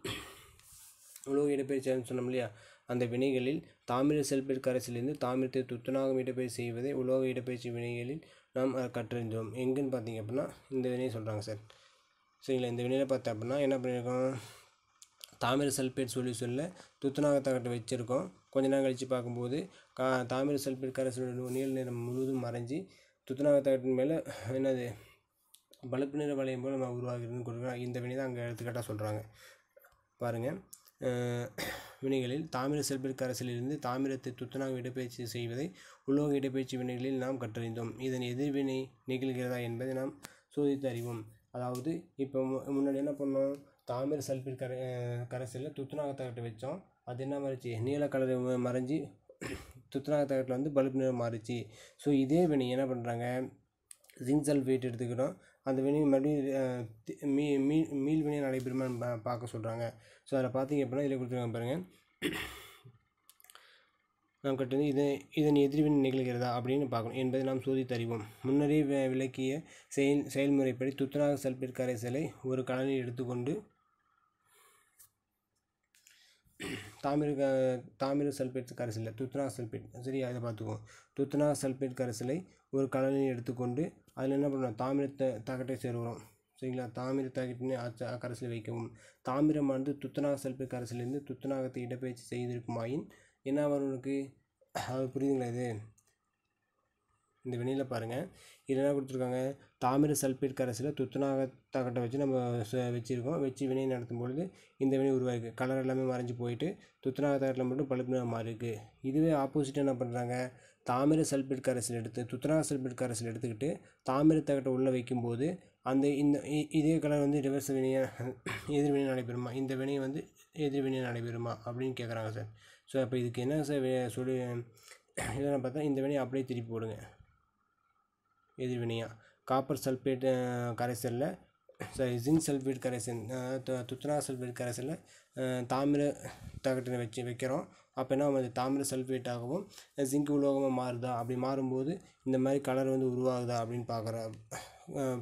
உலோக இடப்பெயர்ச்சி சேர்ந்து சொன்னோம் இல்லையா அந்த வினைகளில் தாமிர செல்பேட் கரைசிலிருந்து தாமிரத்தை துத்தநாகம் இடப்பெயர் செய்வதை உலோக இடப்பெயர்ச்சி வினைகளில் நாம் கற்றறிந்தோம் எங்குன்னு பார்த்தீங்க அப்படின்னா இந்த வினையை சொல்கிறாங்க சார் சரிங்களா இந்த வினையில் பார்த்தா அப்படின்னா என்ன பண்ணியிருக்கோம் தாமிர சல்பேட் சொல்யூஷனில் துத்தநாகத்தகட்டை வச்சுருக்கோம் கொஞ்ச நேரம் கழித்து பார்க்கும்போது கா தாமிர சல்பேட் கரைசலோட நீள் நிறம் முழுவதும் மறைஞ்சி துத்தநாகத்தகட்டின் மேலே என்னது பழுப்பு நிற வளையம் போல் நம்ம உருவாகிறதுன்னு கொடுக்குறோம் இந்த வினை தான் அங்கே எடுத்துக்காட்டாக சொல்கிறாங்க பாருங்கள் வினைகளில் தாமிர செல்பர் கரைசலிலிருந்து தாமிரத்தை துத்தனாக இடப்பயிற்சி செய்வதை உலோக இடப்பயிற்சி வினைகளில் நாம் கற்றறிந்தோம் இதன் எதிர்வினை நிகழ்கிறதா என்பதை நாம் சோதித்து அறிவோம் அதாவது இப்போ முன்னாடி என்ன பண்ணோம் தாமிர சல்பேட் கரை கரைசலில் துத்துநாக தகட்டு வச்சோம் அது என்ன மாறிச்சு நீல கலரை மறைஞ்சி துத்துநாக தகட்டில் வந்து பல்பு நிறம் மாறிச்சு ஸோ இதே வினை என்ன பண்ணுறாங்க ஜிங்க் சல்ஃபேட் எடுத்துக்கிட்டோம் அந்த வினையை மறுபடியும் மீ மீ மீள் வினை நடைபெறுமான்னு பார்க்க சொல்கிறாங்க ஸோ அதில் பார்த்தீங்க அப்படின்னா இதில் கொடுத்துருக்காங்க பாருங்கள் நாம் கட்டது இதை இதன் எதிர்வினை நிகழ்கிறதா அப்படின்னு பார்க்கணும் என்பதை நாம் தருவோம் முன்னரே விளக்கிய செயல் செயல்முறைப்படி துத்தநாக சல்பேட் கரைசலை ஒரு கலனில் எடுத்துக்கொண்டு தாமிர தாமிர சல்பேட் கரைசலில் துத்தநாக சல்பேட் சரி அதை பார்த்துக்குவோம் துத்தநாக சல்பேட் கரைசலை ஒரு கலனில் எடுத்துக்கொண்டு அதில் என்ன பண்ணுவோம் தாமிரத்தை தகட்டை சேருகிறோம் சரிங்களா தாமிர தகட்டினே அச்ச கரைசில் வைக்கவும் வந்து துத்தநாக சல்பேட் கரைசிலேருந்து துத்தநாகத்தை இடப்பெயர்ச்சி செய்திருக்குமாயின் என்ன உனக்கு அது புரியுதுங்களா இது இந்த வெளியில் பாருங்கள் இது என்ன கொடுத்துருக்காங்க தாமிர சல்பேட் கரைசில் துத்தநாக தகட்டை வச்சு நம்ம வச்சுருக்கோம் வச்சு வினை நடத்தும் பொழுது இந்த வினை உருவாகிருக்கு கலர் எல்லாமே மறைஞ்சு போயிட்டு துத்தநாக தகட்டில் மட்டும் பழுப்பு நிறம் இருக்குது இதுவே ஆப்போசிட்டாக என்ன பண்ணுறாங்க தாமிர சல்பேட் கரைசல் எடுத்து துத்ரா சல்பேட் கரைசல் எடுத்துக்கிட்டு தாமிர தகட்டை உள்ளே வைக்கும்போது அந்த இந்த இதே கலர் வந்து ரிவர்ஸ் வினையாக எதிர்வினை நடைபெறுமா இந்த வினை வந்து எதிர்வினை நடைபெறுமா அப்படின்னு கேட்குறாங்க சார் ஸோ அப்போ இதுக்கு என்ன சார் சொல்லி இதெல்லாம் பார்த்தா இந்த வினையை அப்படியே திருப்பி போடுங்க எதிர்வினையாக காப்பர் சல்பேட் கரைசலில் சாரி ஜிங்க் சல்ஃபேட் கரைசல் துத்ரா சல்பேட் கரைசலில் தாமிர தகட்டினை வச்சு வைக்கிறோம் அப்போனா அது தாமிர சல்ஃபேட்டாகவும் ஜிங்க் உலோகமாக மாறுதா அப்படி மாறும்போது இந்த மாதிரி கலர் வந்து உருவாகுதா அப்படின்னு பார்க்குற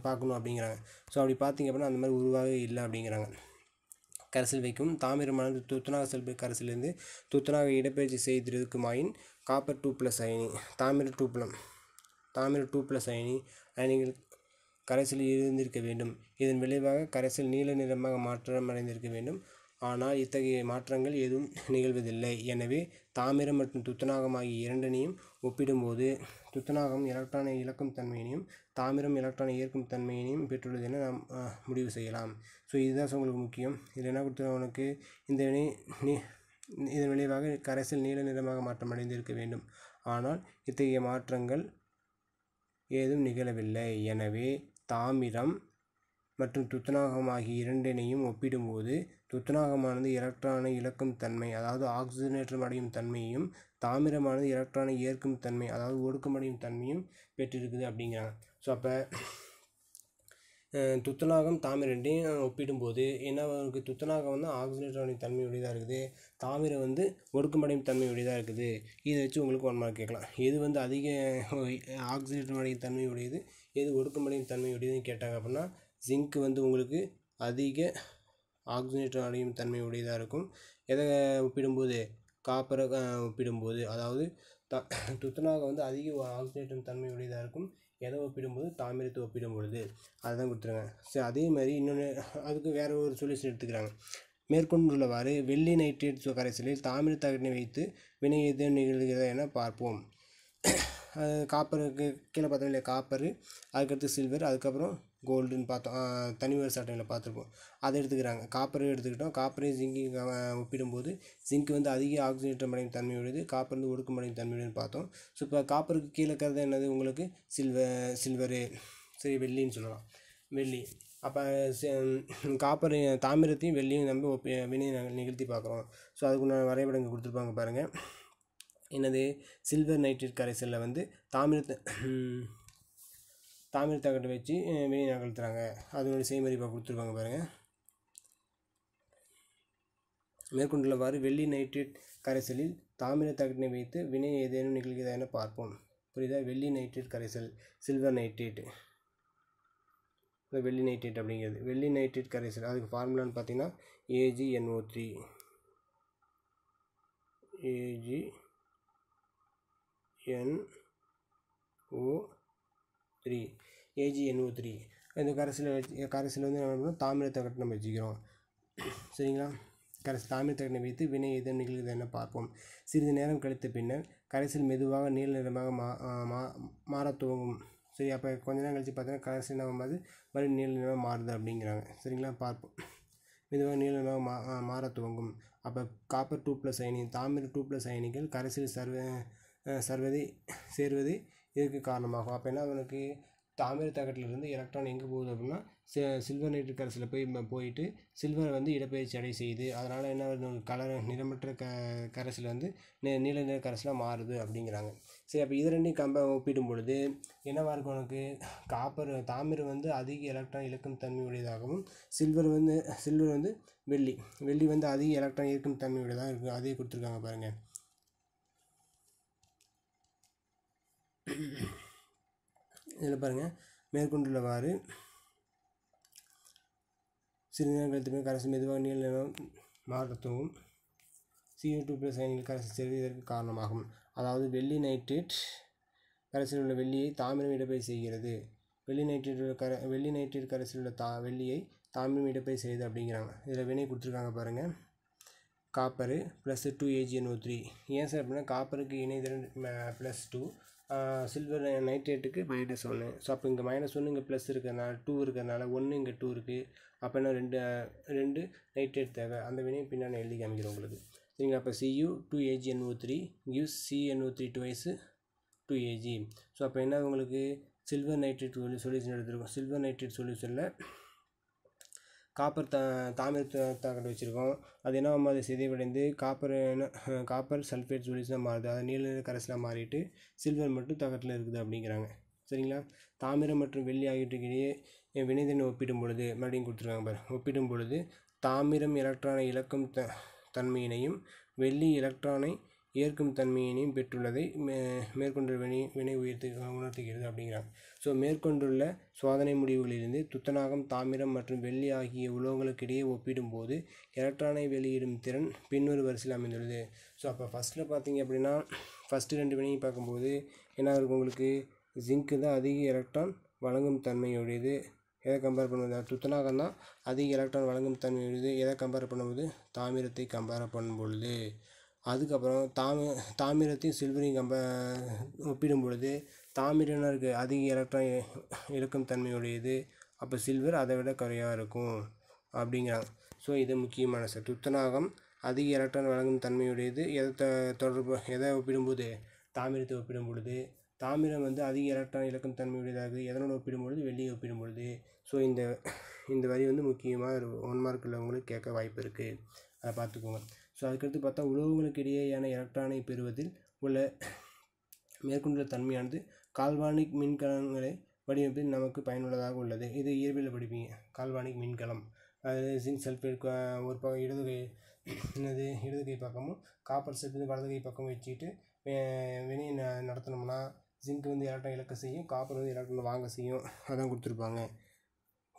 பார்க்கணும் அப்படிங்கிறாங்க ஸோ அப்படி பார்த்திங்க அப்படின்னா அந்த மாதிரி உருவாகவே இல்லை அப்படிங்கிறாங்க கரைசல் வைக்கும் தாமிரமானது துத்துனாக செல்பேட் கரைசிலேருந்து துத்தநாக இடப்பெயர்ச்சி செய்திருக்குமாயின் காப்பர் டூ ப்ளஸ் அயனி தாமிர டூ ப்ளம் தாமிர டூ ப்ளஸ் அயனி அயனிகள் கரைசலில் இருந்திருக்க வேண்டும் இதன் விளைவாக கரைசல் நீல நிறமாக மாற்றமடைந்திருக்க வேண்டும் ஆனால் இத்தகைய மாற்றங்கள் எதுவும் நிகழ்வதில்லை எனவே தாமிரம் மற்றும் துத்தநாகம் ஆகிய இரண்டனையும் ஒப்பிடும்போது துத்தநாகம் எலக்ட்ரானை இழக்கும் தன்மையினையும் தாமிரம் எலக்ட்ரானை ஏற்கும் தன்மையினையும் பெற்றுள்ளது என நாம் முடிவு செய்யலாம் ஸோ இதுதான் ஸோ உங்களுக்கு முக்கியம் இதில் என்ன கொடுத்துருவோம் உனக்கு இந்த வினை நீ இதன் விளைவாக கரைசல் நீல நிறமாக மாற்றமடைந்து இருக்க வேண்டும் ஆனால் இத்தகைய மாற்றங்கள் ஏதும் நிகழவில்லை எனவே தாமிரம் மற்றும் துத்தநாகம் ஆகிய இரண்டினையும் ஒப்பிடும்போது துத்தநாகமானது எலக்ட்ரானை இழக்கும் தன்மை அதாவது ஆக்சிஜனேற்றம் அடையும் தன்மையையும் தாமிரமானது எலக்ட்ரானை ஏற்கும் தன்மை அதாவது ஒடுக்கமடையும் தன்மையும் பெற்றிருக்குது அப்படிங்கிறாங்க ஸோ அப்போ துத்தநாகம் தாமிரம் ரெண்டையும் ஒப்பிடும்போது என்ன இருக்குது துத்தநாகம் வந்து ஆக்சிஜனேட்டரோடைய தன்மை உடையதாக இருக்குது தாமிரம் வந்து ஒடுக்கமடையும் தன்மை உடையதாக இருக்குது இதை வச்சு உங்களுக்கு ஒன் மார்க் கேட்கலாம் எது வந்து அதிக அடையும் தன்மை உடையது எது ஒடுக்கமடையும் தன்மை உடையதுன்னு கேட்டாங்க அப்படின்னா ஜிங்க் வந்து உங்களுக்கு அதிக ஆக்சிஜனேற்றம் அடையும் தன்மை உடையதாக இருக்கும் எதை ஒப்பிடும்போது காப்பரை ஒப்பிடும்போது அதாவது த துத்தநாகம் வந்து அதிக ஆக்சிஜனேற்றும் தன்மை உடையதாக இருக்கும் எதை ஒப்பிடும்போது தாமிரத்தை ஒப்பிடும் பொழுது அதுதான் கொடுத்துருக்காங்க சரி அதே மாதிரி இன்னொன்று அதுக்கு வேறு ஒரு சொல்யூஷன் எடுத்துக்கிறாங்க மேற்கொண்டுள்ளவாறு வெள்ளி நைட்ரேட் கரைசலில் தாமிர தகட்டினை வைத்து வினை எது நிகழ்கிறதா என பார்ப்போம் காப்பருக்கு கீழே பார்த்தோம் இல்லையா காப்பரு அதுக்கடுத்து சில்வர் அதுக்கப்புறம் கோல்டுன்னு பார்த்தோம் தனிம சாட்டையில் பார்த்துருப்போம் அதை எடுத்துக்கிறாங்க காப்பரையும் எடுத்துக்கிட்டோம் காப்பரையும் ஜிங்கி ஒப்பிடும்போது ஜிங்க் வந்து அதிக ஆக்சிஜனேற்றம் அடையும் தன்மை உடையது காப்பர் வந்து ஒடுக்கம் அடையும் உடையதுன்னு பார்த்தோம் ஸோ இப்போ காப்பருக்கு கீழே இருக்கிறது என்னது உங்களுக்கு சில்வர் சில்வரு சரி வெள்ளின்னு சொல்லலாம் வெள்ளி அப்போ காப்பர் தாமிரத்தையும் வெள்ளியும் நம்ம ஒப்பி வினை நிகழ்த்தி பார்க்குறோம் ஸோ அதுக்குண்டான வரைபடங்கள் கொடுத்துருப்பாங்க பாருங்கள் என்னது சில்வர் நைட்ரேட் கரைசலில் வந்து தாமிரத்தை தாமிர தகட்டை வச்சு வெளியே நகழ்த்துறாங்க அதனுடைய செய்முறைப்பாக கொடுத்துருப்பாங்க பாருங்கள் மேற்கொண்டுள்ளவாறு வெள்ளி நைட்ரேட் கரைசலில் தாமிர தகட்டினை வைத்து வினை ஏதேனும் நிகழ்கிறதா என பார்ப்போம் புரியுதா வெள்ளி நைட்ரேட் கரைசல் சில்வர் நைட்ரேட்டு வெள்ளி நைட்ரேட் அப்படிங்கிறது வெள்ளி நைட்ரேட் கரைசல் அதுக்கு ஃபார்முலான்னு பார்த்தீங்கன்னா O three AG N O three AG எண்பது த்ரீ இந்த கரைசியில் வச்சு கரைசியில் வந்து என்ன பண்ணோம் தாமிரத்தை கட்டணம் வச்சுக்கிறோம் சரிங்களா கரைசி தாமிரத்தை கட்டின வைத்து வினை எது நிகழ்கிறது என்ன பார்ப்போம் சிறிது நேரம் கழித்த பின்னர் கரைசில் மெதுவாக நீல நிறமாக மா மா மாற துவங்கும் சரி அப்போ கொஞ்ச நேரம் கழித்து பார்த்தோன்னா கரைசல் என்ன பண்ணுறது மறுபடியும் நீல நிறமாக மாறுது அப்படிங்கிறாங்க சரிங்களா பார்ப்போம் மெதுவாக நீல நிறமாக மா மாற துவங்கும் அப்போ காப்பர் டூ ப்ளஸ் அயனி தாமிர டூ ப்ளஸ் அயனிகள் கரைசல் சர்வ சர்வதை சேர்வதை இதுக்கு காரணமாகும் அப்போ என்ன அவனுக்கு தாமிர தகட்டிலிருந்து எலக்ட்ரான் எங்கே போகுது அப்படின்னா சி சில்வர் கரைசில் போய் போயிட்டு சில்வர் வந்து இடப்பெயர்ச்சி அடை செய்யுது அதனால் என்ன வருது கலர் நிறமற்ற க கரைசில் வந்து நே நீல நிற கரைசலாக மாறுது அப்படிங்கிறாங்க சரி அப்போ இது ரெண்டையும் கம்ப ஒப்பிடும் பொழுது என்னவாக இருக்கும் உனக்கு காப்பர் தாமிரம் வந்து அதிக எலக்ட்ரான் இழக்கும் தன்மையுடையதாகவும் சில்வர் வந்து சில்வர் வந்து வெள்ளி வெள்ளி வந்து அதிக எலக்ட்ரான் தன்மை உடையதாக இருக்கும் அதே கொடுத்துருக்காங்க பாருங்கள் இதில் பாருங்கள் மேற்கொண்டுள்ளவாறு சிறிது நேரம் கழித்து கரைசல் மெதுவாக நீள் நிறம் மாற சிஓ டூ ப்ளஸ் அயனிகள் கரைசல் சேர்வது இதற்கு காரணமாகும் அதாவது வெள்ளி நைட்ரேட் கரைசலில் உள்ள வெள்ளியை தாமிரம் இடப்பை செய்கிறது வெள்ளி நைட்ரேட் கர வெள்ளி நைட்ரேட் கரைசலில் உள்ள தா வெள்ளியை தாமிரம் இடப்பை செய்யுது அப்படிங்கிறாங்க இதில் வினை கொடுத்துருக்காங்க பாருங்கள் copper plus two AGNO three ஏன் சார் அப்படின்னா காப்பருக்கு இணைதிறன் ப்ளஸ் டூ சில்வர் நைட்ரேட்டுக்கு மைனஸ் ஒன்று ஸோ அப்போ இங்கே மைனஸ் ஒன்று இங்கே ப்ளஸ் இருக்கிறதுனால டூ இருக்கிறதுனால ஒன்று இங்கே டூ இருக்குது அப்போ என்ன ரெண்டு ரெண்டு நைட்ரேட் தேவை அந்த வினையும் பின்னாடி எழுதி காமிக்கிறோம் உங்களுக்கு சரிங்க அப்போ CU two AG NO three use O three twice two AG so அப்போ என்ன உங்களுக்கு சில்வர் நைட்ரேட் சொல்யூஷன் எடுத்துருக்கோம் சில்வர் நைட்ரேட் சொல்யூஷனில் காப்பர் தா தாமிர தாக்கட்டு வச்சுருக்கோம் அது என்ன அது சிதைவடைந்து காப்பர் என்ன காப்பர் சல்ஃபேட் சொல்யூஷனாக மாறுது அது நீல நிற கரைசலாக மாறிட்டு சில்வர் மட்டும் தகட்டில் இருக்குது அப்படிங்கிறாங்க சரிங்களா தாமிரம் மற்றும் வெள்ளி ஆகியவற்றுக்கிடையே வினைதனை ஒப்பிடும் பொழுது மறுபடியும் கொடுத்துருக்காங்க பாரு ஒப்பிடும் பொழுது தாமிரம் எலக்ட்ரானை இழக்கும் த தன்மையினையும் வெள்ளி எலக்ட்ரானை ஏற்கும் தன்மையினையும் பெற்றுள்ளதை மே மேற்கொண்டு வினை வினை உயர்த்து உணர்த்துகிறது அப்படிங்கிறாங்க ஸோ மேற்கொண்டுள்ள சோதனை முடிவுகளிலிருந்து துத்தநாகம் தாமிரம் மற்றும் வெள்ளி ஆகிய உலோகங்களுக்கிடையே ஒப்பிடும்போது எலக்ட்ரானை வெளியிடும் திறன் பின்வரும் வரிசையில் அமைந்துள்ளது ஸோ அப்போ ஃபஸ்ட்டில் பார்த்தீங்க அப்படின்னா ஃபஸ்ட்டு ரெண்டு வினையும் பார்க்கும்போது என்ன இருக்கும் உங்களுக்கு ஜிங்க்கு தான் அதிக எலக்ட்ரான் வழங்கும் தன்மையுடையது எதை கம்பேர் பண்ணுவது துத்தநாகம் தான் அதிக எலக்ட்ரான் வழங்கும் தன்மையுடையது எதை கம்பேர் பண்ணும்போது தாமிரத்தை கம்பேர் பண்ணும்பொழுது அதுக்கப்புறம் தாமி தாமிரத்தையும் சில்வரையும் கம்ப ஒப்பிடும் பொழுது தாமிரம்னா இருக்குது அதிக எலக்ட்ரான் இழக்கும் தன்மையுடையது அப்போ சில்வர் அதை விட குறையாக இருக்கும் அப்படிங்கிறாங்க ஸோ இது முக்கியமான சார் துத்தநாகம் அதிக எலக்ட்ரான் வழங்கும் தன்மையுடையது எதை தொடர்பு எதை ஒப்பிடும்போது தாமிரத்தை ஒப்பிடும் பொழுது தாமிரம் வந்து அதிக எலக்ட்ரான் இழக்கும் தன்மையுடையதாக எதனோட பொழுது வெள்ளியை ஒப்பிடும்பொழுது ஸோ இந்த இந்த வரி வந்து முக்கியமாக ஒன் மார்க்கில் உங்களுக்கு கேட்க வாய்ப்பு இருக்குது அதை பார்த்துக்கோங்க ஸோ அதுக்கடுத்து பார்த்தா உலோகங்களுக்கு இடையேயான எலக்ட்ரானை பெறுவதில் உள்ள மேற்கொண்டுள்ள தன்மையானது கால்வானிக் மின்கலங்களை வடிவமைப்பில் நமக்கு பயனுள்ளதாக உள்ளது இது இயற்பியல் படிப்பீங்க கால்வானிக் மின்கலம் அது ஜிங்க் சல்ஃபேட் ஒரு பக்கம் இடது கை என்னது இடது கை பக்கமும் காப்பர் சல்ஃபேட் வலது கை பக்கம் வச்சுக்கிட்டு வினை நடத்தினோம்னா ஜிங்க் வந்து எலக்ட்ரான் இழக்க செய்யும் காப்பர் வந்து எலக்ட்ரான் வாங்க செய்யும் அதான் கொடுத்துருப்பாங்க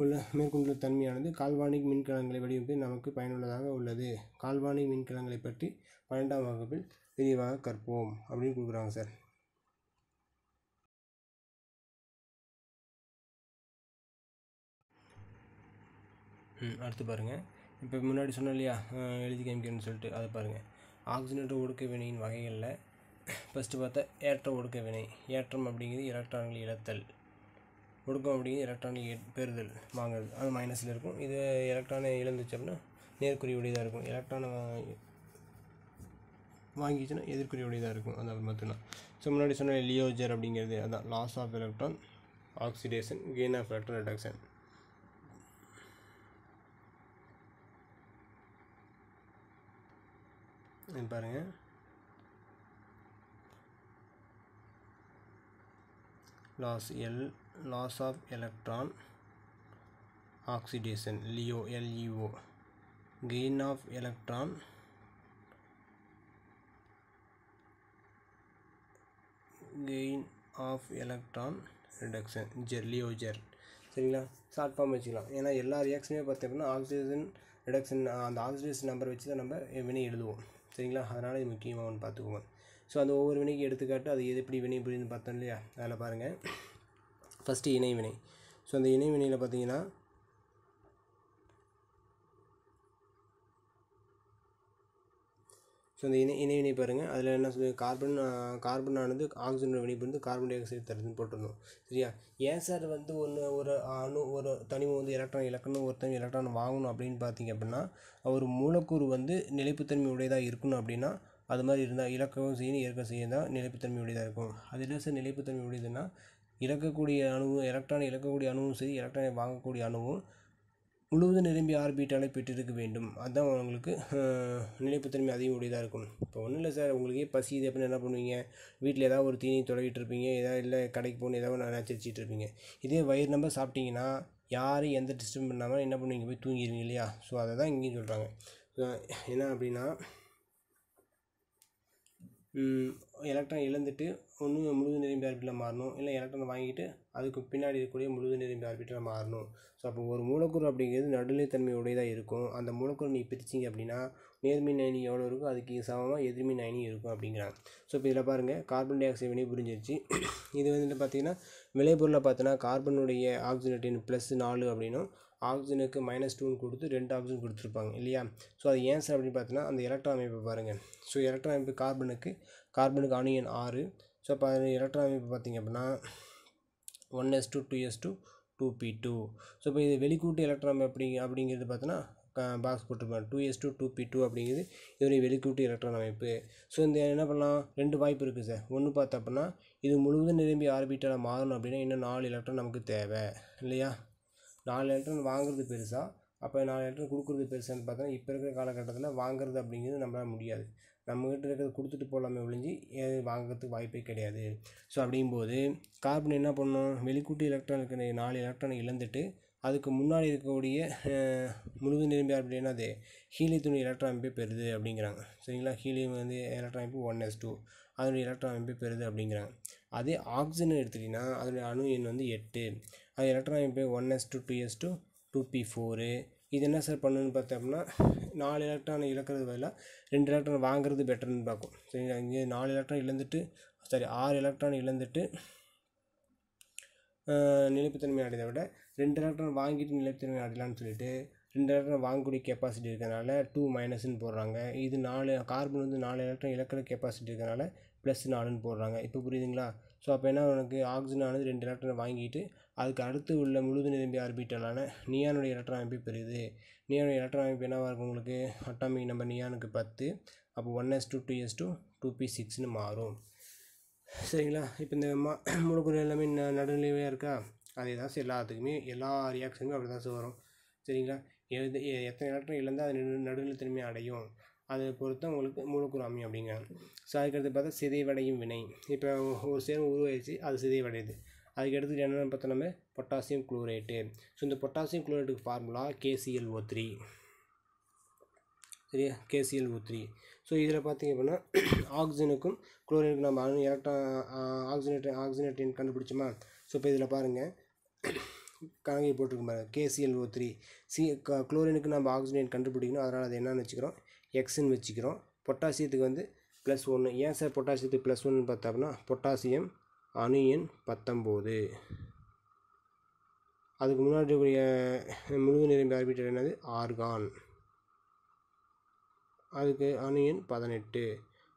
உள்ள மேற்கொண்டுள்ள தன்மையானது கால்வானிக் மின்கலங்களை வடிவமைப்பதில் நமக்கு பயனுள்ளதாக உள்ளது கால்வானிக் மின்கலங்களை பற்றி பன்னெண்டாம் வகுப்பில் விரிவாக கற்போம் அப்படின்னு கொடுக்குறாங்க சார் அடுத்து பாருங்கள் இப்போ முன்னாடி சொன்னோம் இல்லையா எழுதி கேமிக்கணும்னு சொல்லிட்டு அதை பாருங்கள் ஆக்சிஜனேற்ற ஒடுக்க வினையின் வகைகளில் ஃபஸ்ட்டு பார்த்தா ஏற்ற ஒடுக்க வினை ஏற்றம் அப்படிங்கிறது எலக்ட்ரான்கள் இழத்தல் ஒடுக்கம் அப்படிங்கிறது எலக்ட்ரானிக் பெறுதல் வாங்குறது அது மைனஸில் இருக்கும் இது எலக்ட்ரானை இழந்துச்சு அப்படின்னா நேர்குறியுடையதாக இருக்கும் எலக்ட்ரானை வாங்கிச்சுன்னா எதிர்குறியுடையதாக இருக்கும் அந்த மட்டும்தான் ஸோ முன்னாடி சொன்ன லியோஜர் அப்படிங்கிறது அதுதான் loss of electron oxidation gain of electron reduction பாருங்கள் loss L loss of electron oxidation LEO LEO gain of electron gain of electron reduction GER LEO GER சரிங்களா ஷார்ட் ஃபார்ம் வச்சுக்கலாம் ஏன்னா எல்லா ரியாக்ஷனுமே பார்த்து அப்படின்னா ஆக்சிஜன் ரிடக்ஷன் அந்த ஆக்சிடேஷன் நம்பர் வச்சு தான் நம்ம வினை எழுதுவோம் சரிங்களா அதனால் இது முக்கியமாக ஒன்று பார்த்துக்குவோம் ஸோ அந்த ஒவ்வொரு வினைக்கு எடுத்துக்காட்டு அது எப்படி வினை புரியுதுன்னு பார்த்தோம் இல்லையா அதில் பாருங்கள் ஃபஸ்ட்டு இணைவினை ஸோ அந்த இணைவினையில் பார்த்தீங்கன்னா ஸோ இந்த இணை இணைவினை பாருங்கள் அதில் என்ன சொல்லுது கார்பன் கார்பன் ஆனது ஆக்சிஜனோட வினைப்புரிந்து கார்பன் டை ஆக்சைடு தருதுன்னு போட்டிருந்தோம் சரியா ஏன் சார் வந்து ஒன்று ஒரு அணு ஒரு தனிமம் வந்து எலக்ட்ரான் இலக்கணும் ஒருத்தனி எலக்ட்ரான் வாங்கணும் அப்படின்னு பார்த்தீங்க அப்படின்னா ஒரு மூலக்கூறு வந்து நிலைப்புத்தன்மை உடையதாக இருக்கணும் அப்படின்னா அது மாதிரி இருந்தால் இழக்கவும் செய்யணும் ஏற்க செய்யும் தான் நிலைப்புத்தன்மை உடையதாக இருக்கும் அது என்ன சார் நிலைப்புத்தன்மை உடையதுன்னா இறக்கக்கூடிய அணுவும் எலக்ட்ரானை இழக்கக்கூடிய அணுவும் சரி எலக்ட்ரானை வாங்கக்கூடிய அணுவும் முழுவதும் நிரம்பி ஆர்பிட்டாலே பெற்றிருக்க வேண்டும் அதுதான் உங்களுக்கு நிலைப்புத்தன்மை அதிகம் உடையதாக இருக்கும் இப்போ ஒன்றும் இல்லை சார் உங்களுக்கே பசி இது அப்படின்னு என்ன பண்ணுவீங்க வீட்டில் ஏதாவது ஒரு தீனி தொடங்கிட்டு இருப்பீங்க ஏதாவது இல்லை கடைக்கு போகணும் ஏதாவது நினச்சிட்டு இருப்பீங்க இதே வயிறு நம்ப சாப்பிட்டீங்கன்னா யாரும் எந்த டிஸ்டர்ப் பண்ணாமல் என்ன பண்ணுவீங்க போய் தூங்கிடுவீங்க இல்லையா ஸோ அதை தான் இங்கேயும் சொல்கிறாங்க ஏன்னா அப்படின்னா எலக்ட்ரான் இழந்துட்டு ஒன்று முழுது நிரம்பி ஆர்பிட்டில் மாறணும் இல்லை எலக்ட்ரான் வாங்கிட்டு அதுக்கு பின்னாடி இருக்கக்கூடிய முழுது நிரம்பி ஆர்பிட்டில் மாறணும் ஸோ அப்போ ஒரு மூலக்கூறு அப்படிங்கிறது நடுநிலைத்தன்மை உடையதாக இருக்கும் அந்த மூலக்கூறு நீ பிரிச்சிங்க அப்படின்னா நேர்மின் அயனி எவ்வளோ இருக்கோ அதுக்கு சமமாக எதிர்மின் அயனி இருக்கும் அப்படிங்கிறாங்க ஸோ இப்போ இதில் பாருங்கள் கார்பன் டை ஆக்சைடு வினை புரிஞ்சிருச்சு இது வந்துட்டு பார்த்திங்கன்னா விளைபொருளை பார்த்தோன்னா கார்பனுடைய ஆக்சிஜன் ப்ளஸ் நாலு அப்படின்னும் ஆக்சிஜனுக்கு மைனஸ் டூன்னு கொடுத்து ரெண்டு ஆக்சிஜன் கொடுத்துருப்பாங்க இல்லையா ஸோ அது ஏன் சார் அப்படின்னு பார்த்தீங்கன்னா அந்த எலக்ட்ரான் அமைப்பு பாருங்கள் ஸோ எலக்ட்ரான் அமைப்பு கார்பனுக்கு கார்பனுக்கு ஆனியன் ஆறு ஸோ அப்போ அது எலக்ட்ரான் அமைப்பு பார்த்திங்க அப்படின்னா one S two two S two two P two so இப்போ இது வெளிக்கூட்டு எலக்ட்ரான் அப்படி அப்படிங்கிறது பார்த்தோன்னா பாக்ஸ் போட்டிருப்பாங்க two S two two P two அப்படிங்கிறது இதோடைய வெளிக்கூட்டு எலக்ட்ரான் அமைப்பு ஸோ இந்த என்ன பண்ணலாம் ரெண்டு வாய்ப்பு இருக்குது சார் ஒன்று பார்த்தா அப்படின்னா இது முழுவதும் நிரம்பி ஆர்பிட்டால் மாறணும் அப்படின்னா இன்னும் நாலு எலக்ட்ரான் நமக்கு தேவை இல்லையா நாலு லிட்டர் வாங்குறது பெருசாக அப்போ நாலு லிட்டர் கொடுக்குறது பெருசான்னு பார்த்தோன்னா இப்போ இருக்கிற காலகட்டத்தில் வாங்குறது அப்படிங்கிறது நம்மளால் முடியாது நம்மக்கிட்ட இருக்கிறத கொடுத்துட்டு போகலாமே ஒழிஞ்சு வாங்குறதுக்கு வாய்ப்பே கிடையாது ஸோ அப்படிங்கும்போது கார்பன் என்ன பண்ணணும் வெளிக்கூட்டு எலக்ட்ரான் இருக்கிற நாலு எலக்ட்ரானை இழந்துட்டு அதுக்கு முன்னாடி இருக்கக்கூடிய முழுது நிரம்பியார் அப்படின்னா அது ஹீலி துணி எலக்ட்ரான் அமைப்பை பெறுது அப்படிங்கிறாங்க சரிங்களா ஹீலியம் வந்து எலக்ட்ரான் அமைப்பு ஒன் எஸ் டூ அதனுடைய எலக்ட்ரான் அமைப்பை பெறுது அப்படிங்கிறாங்க அதே ஆக்சிஜன் எடுத்துகிட்டிங்கன்னா அதனுடைய அணு எண் வந்து எட்டு அது எலக்ட்ரான் போய் one S two two S two two P four இது என்ன சார் பண்ணுன்னு பார்த்தோம்னா நாலு எலக்ட்ரான் இழக்கிறது பதிலாக ரெண்டு எலக்ட்ரான் வாங்குறது பெட்டர்னு பார்க்கும் சரிங்களா இங்கே நாலு எலக்ட்ரான் இழந்துட்டு சாரி ஆறு எலக்ட்ரான் இழந்துட்டு நிலைப்புத்தன்மை அடைதை விட ரெண்டு எலக்ட்ரான் வாங்கிட்டு நிலைப்புத்தன்மை அடையலான்னு சொல்லிட்டு ரெண்டு எலக்ட்ரான் வாங்கக்கூடிய கெப்பாசிட்டி இருக்கிறனால டூ மைனஸ்ன்னு போடுறாங்க இது நாலு கார்பன் வந்து நாலு எலக்ட்ரான் இழக்கிற கெப்பாசிட்டி இருக்கிறனால ப்ளஸ் நாலுன்னு போடுறாங்க இப்போ புரியுதுங்களா ஸோ அப்போ என்ன உனக்கு ஆக்சிஜனானது ரெண்டு எலக்ட்ரான் வாங்கிட்டு அதுக்கு அடுத்து உள்ள முழுது நிரம்பி ஆர்பிட்டலான நியானுடைய எலக்ட்ரான் அமைப்பு பெறுது நியானுடைய எலக்ட்ரான் அமைப்பு என்னவாக இருக்கும் உங்களுக்கு அட்டாமிக் நம்பர் நியானுக்கு பத்து அப்போ one S two two S two two P சிக்ஸ்னு மாறும் சரிங்களா இப்போ இந்த மா முழுக்கூட எல்லாமே நடுநிலையாக இருக்கா அதே தான் எல்லாத்துக்குமே எல்லா ரியாக்ஷனுமே அப்படி தான் சார் வரும் சரிங்களா எது எத்தனை எலக்ட்ரான் இழந்தால் அது நடுநிலை திரும்பி அடையும் அதை பொறுத்து உங்களுக்கு மூலக்கூறாமி அப்படிங்க ஸோ அதுக்கடுத்து பார்த்தா சிதைவடையும் வினை இப்போ ஒரு சேரம் உருவாயிடுச்சு அது சிதைவடையுது அதுக்கடுத்து என்னென்னு நம்ம பொட்டாசியம் குளோரேட்டு ஸோ இந்த பொட்டாசியம் குளோரேட்டுக்கு ஃபார்முலா கேசிஎல் ஓ த்ரீ சரியா கேசிஎல் ஓ த்ரீ ஸோ இதில் பார்த்திங்க அப்படின்னா ஆக்சிஜனுக்கும் குளோரைனுக்கும் நம்ம அணு எலக்ட்ரான் ஆக்சிஜனேட் ஆக்சிஜனேட்டின் கண்டுபிடிச்சோமா ஸோ இப்போ இதில் பாருங்கள் கணக்கி போட்டிருக்கோம் பாருங்கள் கேசிஎல் ஓ த்ரீ சி குளோரினுக்கு நம்ம ஆக்சிஜனேட் கண்டுபிடிக்கணும் அதனால் அது என்னென்னு வச்சுக்கிறோம் எக்ஸ்ன்னு வச்சுக்கிறோம் பொட்டாசியத்துக்கு வந்து ப்ளஸ் ஒன்று ஏன் சார் பொட்டாசியத்துக்கு ப்ளஸ் ஒன்று பார்த்தோம்னா பொட்டாசியம் அணு எண் பத்தொம்போது அதுக்கு முன்னாடி முழுது நிரம்பி ஆர்பிட்டர் என்னது ஆர்கான் அதுக்கு அணு எண் பதினெட்டு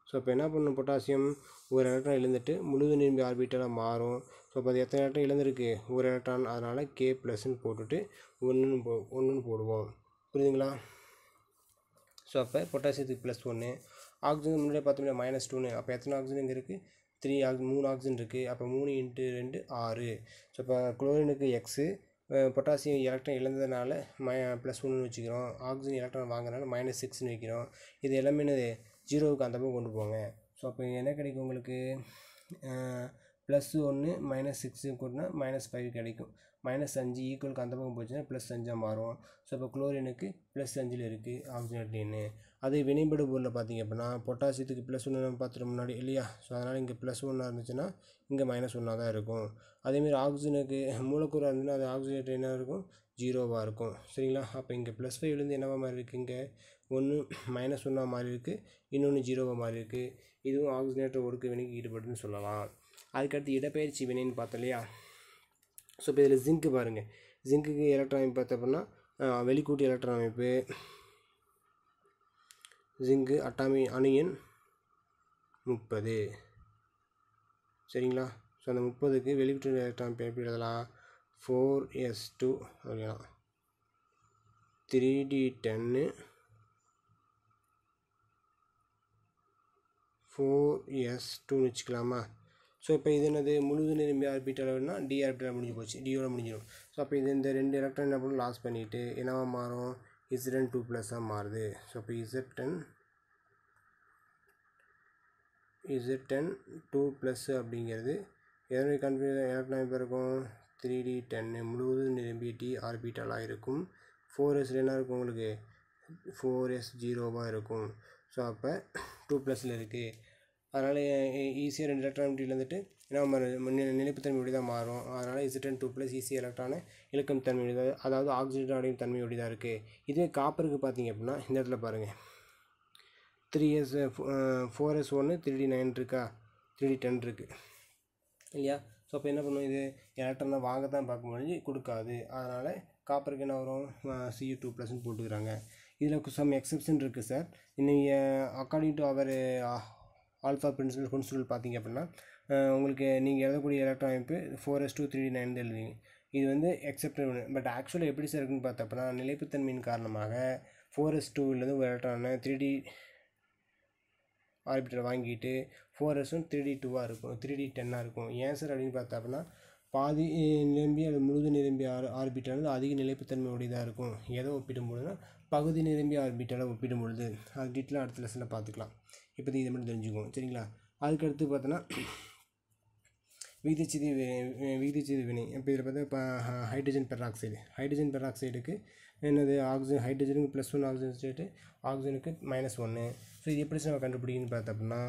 ஸோ இப்போ என்ன பண்ணும் பொட்டாசியம் ஒரு எலக்ட்ரான் இழந்துட்டு முழுது நிரம்பி ஆர்பிட்டராக மாறும் ஸோ இப்போ அது எத்தனை எலக்ட்ரான் இழந்திருக்கு ஒரு எலக்ட்ரான் அதனால் கே ப்ளஸ்ன்னு போட்டுட்டு ஒன்றுன்னு போ ஒன்றுன்னு போடுவோம் புரியுதுங்களா ஸோ அப்போ பொட்டாசியத்துக்கு ப்ளஸ் ஒன்று ஆக்சிஜன் முன்னாடி பார்த்தோம்னா மைனஸ் டூன்னு அப்போ எத்தனை ஆக்சிஜன் இங்கே இருக்குது த்ரீ ஆக் மூணு ஆக்சிஜன் இருக்குது அப்போ மூணு இன்ட்டு ரெண்டு ஆறு ஸோ இப்போ குளோரினுக்கு எக்ஸு பொட்டாசியம் எலக்ட்ரான் இழந்ததுனால மை ப்ளஸ் ஒன்றுன்னு வச்சுக்கிறோம் ஆக்சிஜன் எலக்ட்ரான் வாங்கினால மைனஸ் சிக்ஸ்னு வைக்கிறோம் இது எல்லாமே ஜீரோவுக்கு அந்த பக்கம் கொண்டு போங்க ஸோ அப்போ என்ன கிடைக்கும் உங்களுக்கு ப்ளஸ் ஒன்று மைனஸ் சிக்ஸு கூட்டினா மைனஸ் ஃபைவ் கிடைக்கும் மைனஸ் அஞ்சு ஈக்குவலுக்கு அந்த பக்கம் போச்சுன்னா ப்ளஸ் அஞ்சாக மாறும் ஸோ இப்போ குளோரினுக்கு ப்ளஸ் அஞ்சில் இருக்குது ஆக்சிஜன் அப்படின்னு அதே வினைபடு பொருளில் பார்த்தீங்க அப்படின்னா பொட்டாசியத்துக்கு ப்ளஸ் ஒன்று நம்ம பார்த்துட்டு முன்னாடி இல்லையா ஸோ அதனால் இங்கே ப்ளஸ் ஒன்றாக இருந்துச்சுன்னா இங்கே மைனஸ் ஒன்றாக தான் இருக்கும் அதேமாதிரி ஆக்சிஜனுக்கு மூலக்கூறாக இருந்துச்சுன்னா அது ஆக்சிஜன் என்ன இருக்கும் ஜீரோவாக இருக்கும் சரிங்களா அப்போ இங்கே ப்ளஸ் ஃபைவ்லேருந்து என்னவா மாதிரி இருக்குது இங்கே ஒன்று மைனஸ் ஒன்றாக மாறி இருக்குது இன்னொன்று ஜீரோவாக மாறி இருக்குது இதுவும் ஆக்சிஜனேட்டர் ஒடுக்க வினைக்கு ஈடுபடுதுன்னு சொல்லலாம் அதுக்கடுத்து இடப்பெயர்ச்சி வினைன்னு பார்த்தோம் இல்லையா ஸோ இப்போ இதில் ஜிங்க்கு பாருங்கள் ஜிங்க்குக்கு எலக்ட்ரான் அமைப்பு பார்த்து அப்படின்னா வெளிக்கூட்டு எலக்ட்ரான் அமைப்பு ஜிங்கு அட்டாமி அணியன் முப்பது சரிங்களா ஸோ அந்த முப்பதுக்கு வெளிக்கூட்டி எலக்ட்ரான் அமைப்பு எப்படி எழுதலாம் ஃபோர் எஸ் டூ அப்படிலாம் த்ரீ டி டென்னு ஃபோர் எஸ் டூன்னு வச்சுக்கலாமா ஸோ இப்போ இது என்னது முழுது நிரம்பி ஆர்பிட் அளவுனா டி ஆர்பிட்டில் முடிஞ்சு போச்சு டியோட முடிஞ்சிடும் ஸோ அப்போ இது இந்த ரெண்டு எலக்ட்ரான் என்ன பண்ணும் லாஸ் பண்ணிவிட்டு என்னவாக மாறும் இசன் டூ ப்ளஸ்ஸாக மாறுது ஸோ இப்போ இசட்டன் டென் டூ ப்ளஸ் அப்படிங்கிறது எதனுடைய கன்ஃபியூ எலக்ட்ரான் இப்போ இருக்கும் த்ரீ டி டென்னு முழுவதும் நிரம்பி டி ஆர்பிட்டலாக இருக்கும் ஃபோர் எஸ்ல என்ன இருக்கும் உங்களுக்கு ஃபோர் எஸ் ஜீரோவாக இருக்கும் ஸோ அப்போ டூ ப்ளஸில் இருக்குது அதனால் ஈஸியாக ரெண்டு எலக்ட்ரான் இப்படி இருந்துட்டு நம்ம நிலைப்புத்தன்மை இப்படி தான் மாறும் அதனால் இசிட்டன் டூ ப்ளஸ் ஈஸி எலக்ட்ரானு இலக்கம் தன்மை அதாவது அடையும் தன்மை இப்படி தான் இருக்குது இதுவே காப்பருக்கு பார்த்தீங்க அப்படின்னா இந்த இடத்துல பாருங்கள் த்ரீ எஸ் ஃபோர் எஸ் ஒன்று த்ரீ டி நைன் இருக்கா த்ரீ டி டென் இருக்குது இல்லையா ஸோ அப்போ என்ன பண்ணுவோம் இது எலக்ட்ரானை வாங்க தான் பார்க்க முடிஞ்சு கொடுக்காது அதனால் காப்பருக்கு என்ன வரும் சிஇ டூ ப்ளஸ்ன்னு போட்டுக்கிறாங்க இதில் சம் எக்ஸப்ஷன் இருக்குது சார் இன்னும் according to our alpha principle கொன்சூல் பார்த்தீங்க அப்படின்னா உங்களுக்கு நீங்கள் எழுதக்கூடிய எலக்ட்ரான் அமைப்பு four S two three nine எழுதுவீங்க இது வந்து எக்ஸப்ட் பட் ஆக்சுவலாக எப்படி சார் இருக்குன்னு பார்த்தா அப்படின்னா நிலைப்புத்தன்மையின் காரணமாக ஃபோர் எஸ் டூவிலேருந்து ஒரு எலக்ட்ரானை த்ரீ டி ஆர்பிட்டர் வாங்கிட்டு ஃபோர் எஸும் த்ரீ டி டூவாக இருக்கும் த்ரீ டி டென்னாக இருக்கும் ஏன் சார் அப்படின்னு பார்த்தா அப்படின்னா பாதி நிரம்பி அது முழுது நிரம்பி ஆர் ஆர்பிட்டானது அதிக நிலைப்புத்தன்மை உடையதாக இருக்கும் எதை ஒப்பிடும் பொழுதுனா பகுதி நிரம்பி ஆர்பிட்டால ஒப்பிடும் பொழுது அது டீட்டெயிலாக அடுத்த லெசனில் பார்த்துக்கலாம் இப்போதைக்கு இதை மட்டும் தெரிஞ்சுக்கணும் சரிங்களா அதுக்கடுத்து பார்த்தோன்னா விகிதச்சிதி விகிதச்சிதி வினை இப்போ இதில் பார்த்தா இப்போ ஹைட்ரஜன் பெராக்சைடு ஹைட்ரஜன் பெராக்சைடுக்கு என்னது ஆக்சிஜன் ஹைட்ரஜனுக்கு ப்ளஸ் ஒன் ஆக்சிஜன் ஸ்டேட்டு ஆக்சிஜனுக்கு மைனஸ் ஒன்று ஸோ இது எப்படி நம்ம கண்டுபிடிக்கணும் பார்த்தோம்னா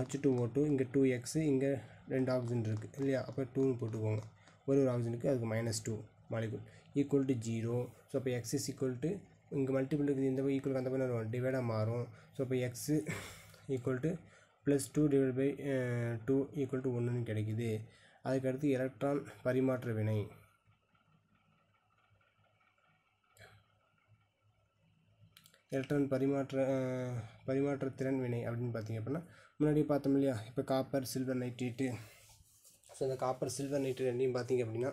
ஹச் டூ ஓ டூ இங்கே டூ எக்ஸு இங்கே ரெண்டு ஆக்சிஜன் இருக்குது இல்லையா அப்போ டூன்னு போட்டுக்கோங்க ஒரு ஒரு ஆக்சிஜனுக்கு அதுக்கு minus two molecule equal to zero so அப்போ எக்ஸ் இஸ் ஈக்குவல் டு இங்கே மல்டிபிள் இருக்குது இந்த போய் ஈக்குவலுக்கு அந்த பக்கம் டிவைடாக மாறும் ஸோ இப்போ X equal to plus two divide by two equal to ஒன்றுன்னு கிடைக்குது அதுக்கடுத்து எலக்ட்ரான் பரிமாற்ற வினை எலக்ட்ரான் பரிமாற்ற பரிமாற்ற திறன் வினை அப்படின்னு பார்த்தீங்க அப்படின்னா முன்னாடி பார்த்தோம் இல்லையா இப்போ காப்பர் சில்வர் நைட்ரேட்டு ஸோ இந்த காப்பர் சில்வர் நைட்ரேட் ரெண்டையும் பார்த்தீங்க அப்படின்னா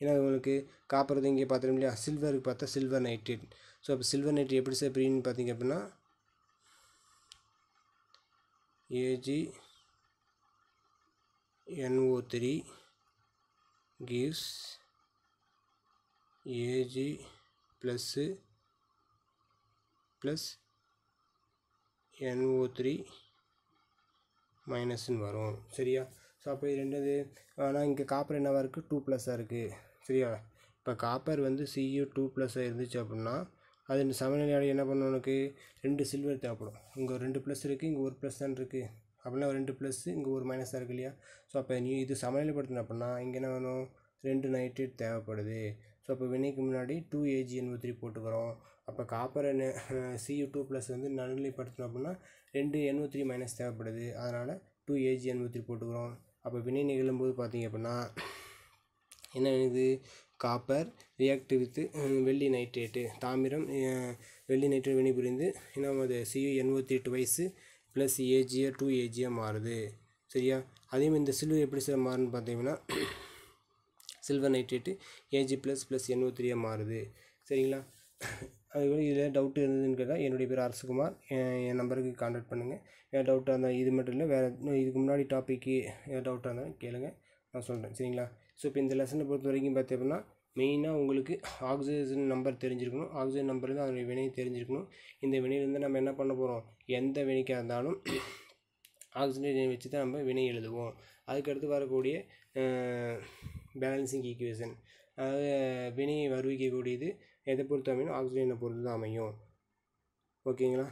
ஏன்னா உங்களுக்கு காப்பர் இங்கே பார்த்துருக்கோம் இல்லையா சில்வருக்கு பார்த்தா சில்வர் நைட்ரேட் ஸோ அப்போ சில்வர் நைட்ரேட் எப்படி சார் பிரின்னு பார்த்தீங்க அப்படின்னா AG NO three gives AG plus plus NO three மைனஸ்ன்னு வரும் சரியா ஸோ அப்போ ரெண்டாவது ரெண்டு ஆனால் இங்கே காப்பர் என்னவாக இருக்குது டூ ப்ளஸ்ஸாக இருக்குது சரியா இப்போ காப்பர் வந்து சியு டூ ப்ளஸ்ஸாக இருந்துச்சு அப்படின்னா அது சமநிலையாடி என்ன பண்ணும் உனக்கு ரெண்டு சில்வர் தேவைப்படும் இங்கே ரெண்டு ப்ளஸ் இருக்குது இங்கே ஒரு ப்ளஸ் தான் இருக்குது அப்படின்னா ரெண்டு ப்ளஸ்ஸு இங்கே ஒரு மைனஸ் தான் இருக்குது இல்லையா ஸோ அப்போ நீ இது படுத்தின அப்படின்னா இங்கே என்ன வேணும் ரெண்டு நைட்ரேட் தேவைப்படுது ஸோ அப்போ வினைக்கு முன்னாடி டூ ஏஜி எண்பது த்ரீ போட்டுக்கிறோம் அப்போ காப்பர் சியு டூ ப்ளஸ் வந்து நடுநிலைப்படுத்தணும் அப்படின்னா ரெண்டு எண்பது த்ரீ மைனஸ் தேவைப்படுது அதனால் டூ ஏஜி எண்பது த்ரீ போட்டுக்கிறோம் அப்போ வினை நிகழும்போது பார்த்தீங்க அப்படின்னா என்ன இது காப்பர் ரியாக்ட் வித்து வெள்ளி நைட்ரேட்டு தாமிரம் வெள்ளி நைட்ரேட் என்ன அது சியு எண்பத்தி எட்டு வயசு ப்ளஸ் ஏஜியாக டூ ஏஜியாக மாறுது சரியா மாதிரி இந்த சில்வர் எப்படி சார் மாறுன்னு பார்த்தீங்கன்னா silver nitrate AG plus plus எண்பத்திரியாக த்ரீயாக மாறுது சரிங்களா அதுபோல் இதில் டவுட்டு இருந்ததுன்னு கேட்டால் என்னுடைய பேர் அரசுகுமார் என் நம்பருக்கு காண்டாக்ட் பண்ணுங்கள் வேறு டவுட்டாக இருந்தால் இது மட்டும் இல்லை வேறு இதுக்கு முன்னாடி டாப்பிக்கு ஏதாவது டவுட்டாக இருந்தாலும் கேளுங்கள் நான் சொல்கிறேன் சரிங்களா ஸோ இப்போ இந்த லெசனை பொறுத்த வரைக்கும் பார்த்தீங்கன்னா மெயினாக உங்களுக்கு ஆக்சிஜன் நம்பர் தெரிஞ்சிருக்கணும் ஆக்சிஜன் நம்பர்லேருந்து அதனுடைய வினையை தெரிஞ்சிருக்கணும் இந்த வினையிலேருந்து நம்ம என்ன பண்ண போகிறோம் எந்த வினைக்காக இருந்தாலும் ஆக்சிஜன் வச்சு தான் நம்ம வினை எழுதுவோம் அதுக்கடுத்து வரக்கூடிய பேலன்சிங் ஈக்குவேஷன் அதாவது வினையை வருவிக்கக்கூடியது எதை பொறுத்து அமையும் ஆக்சிஜனை பொறுத்து தான் அமையும் ஓகேங்களா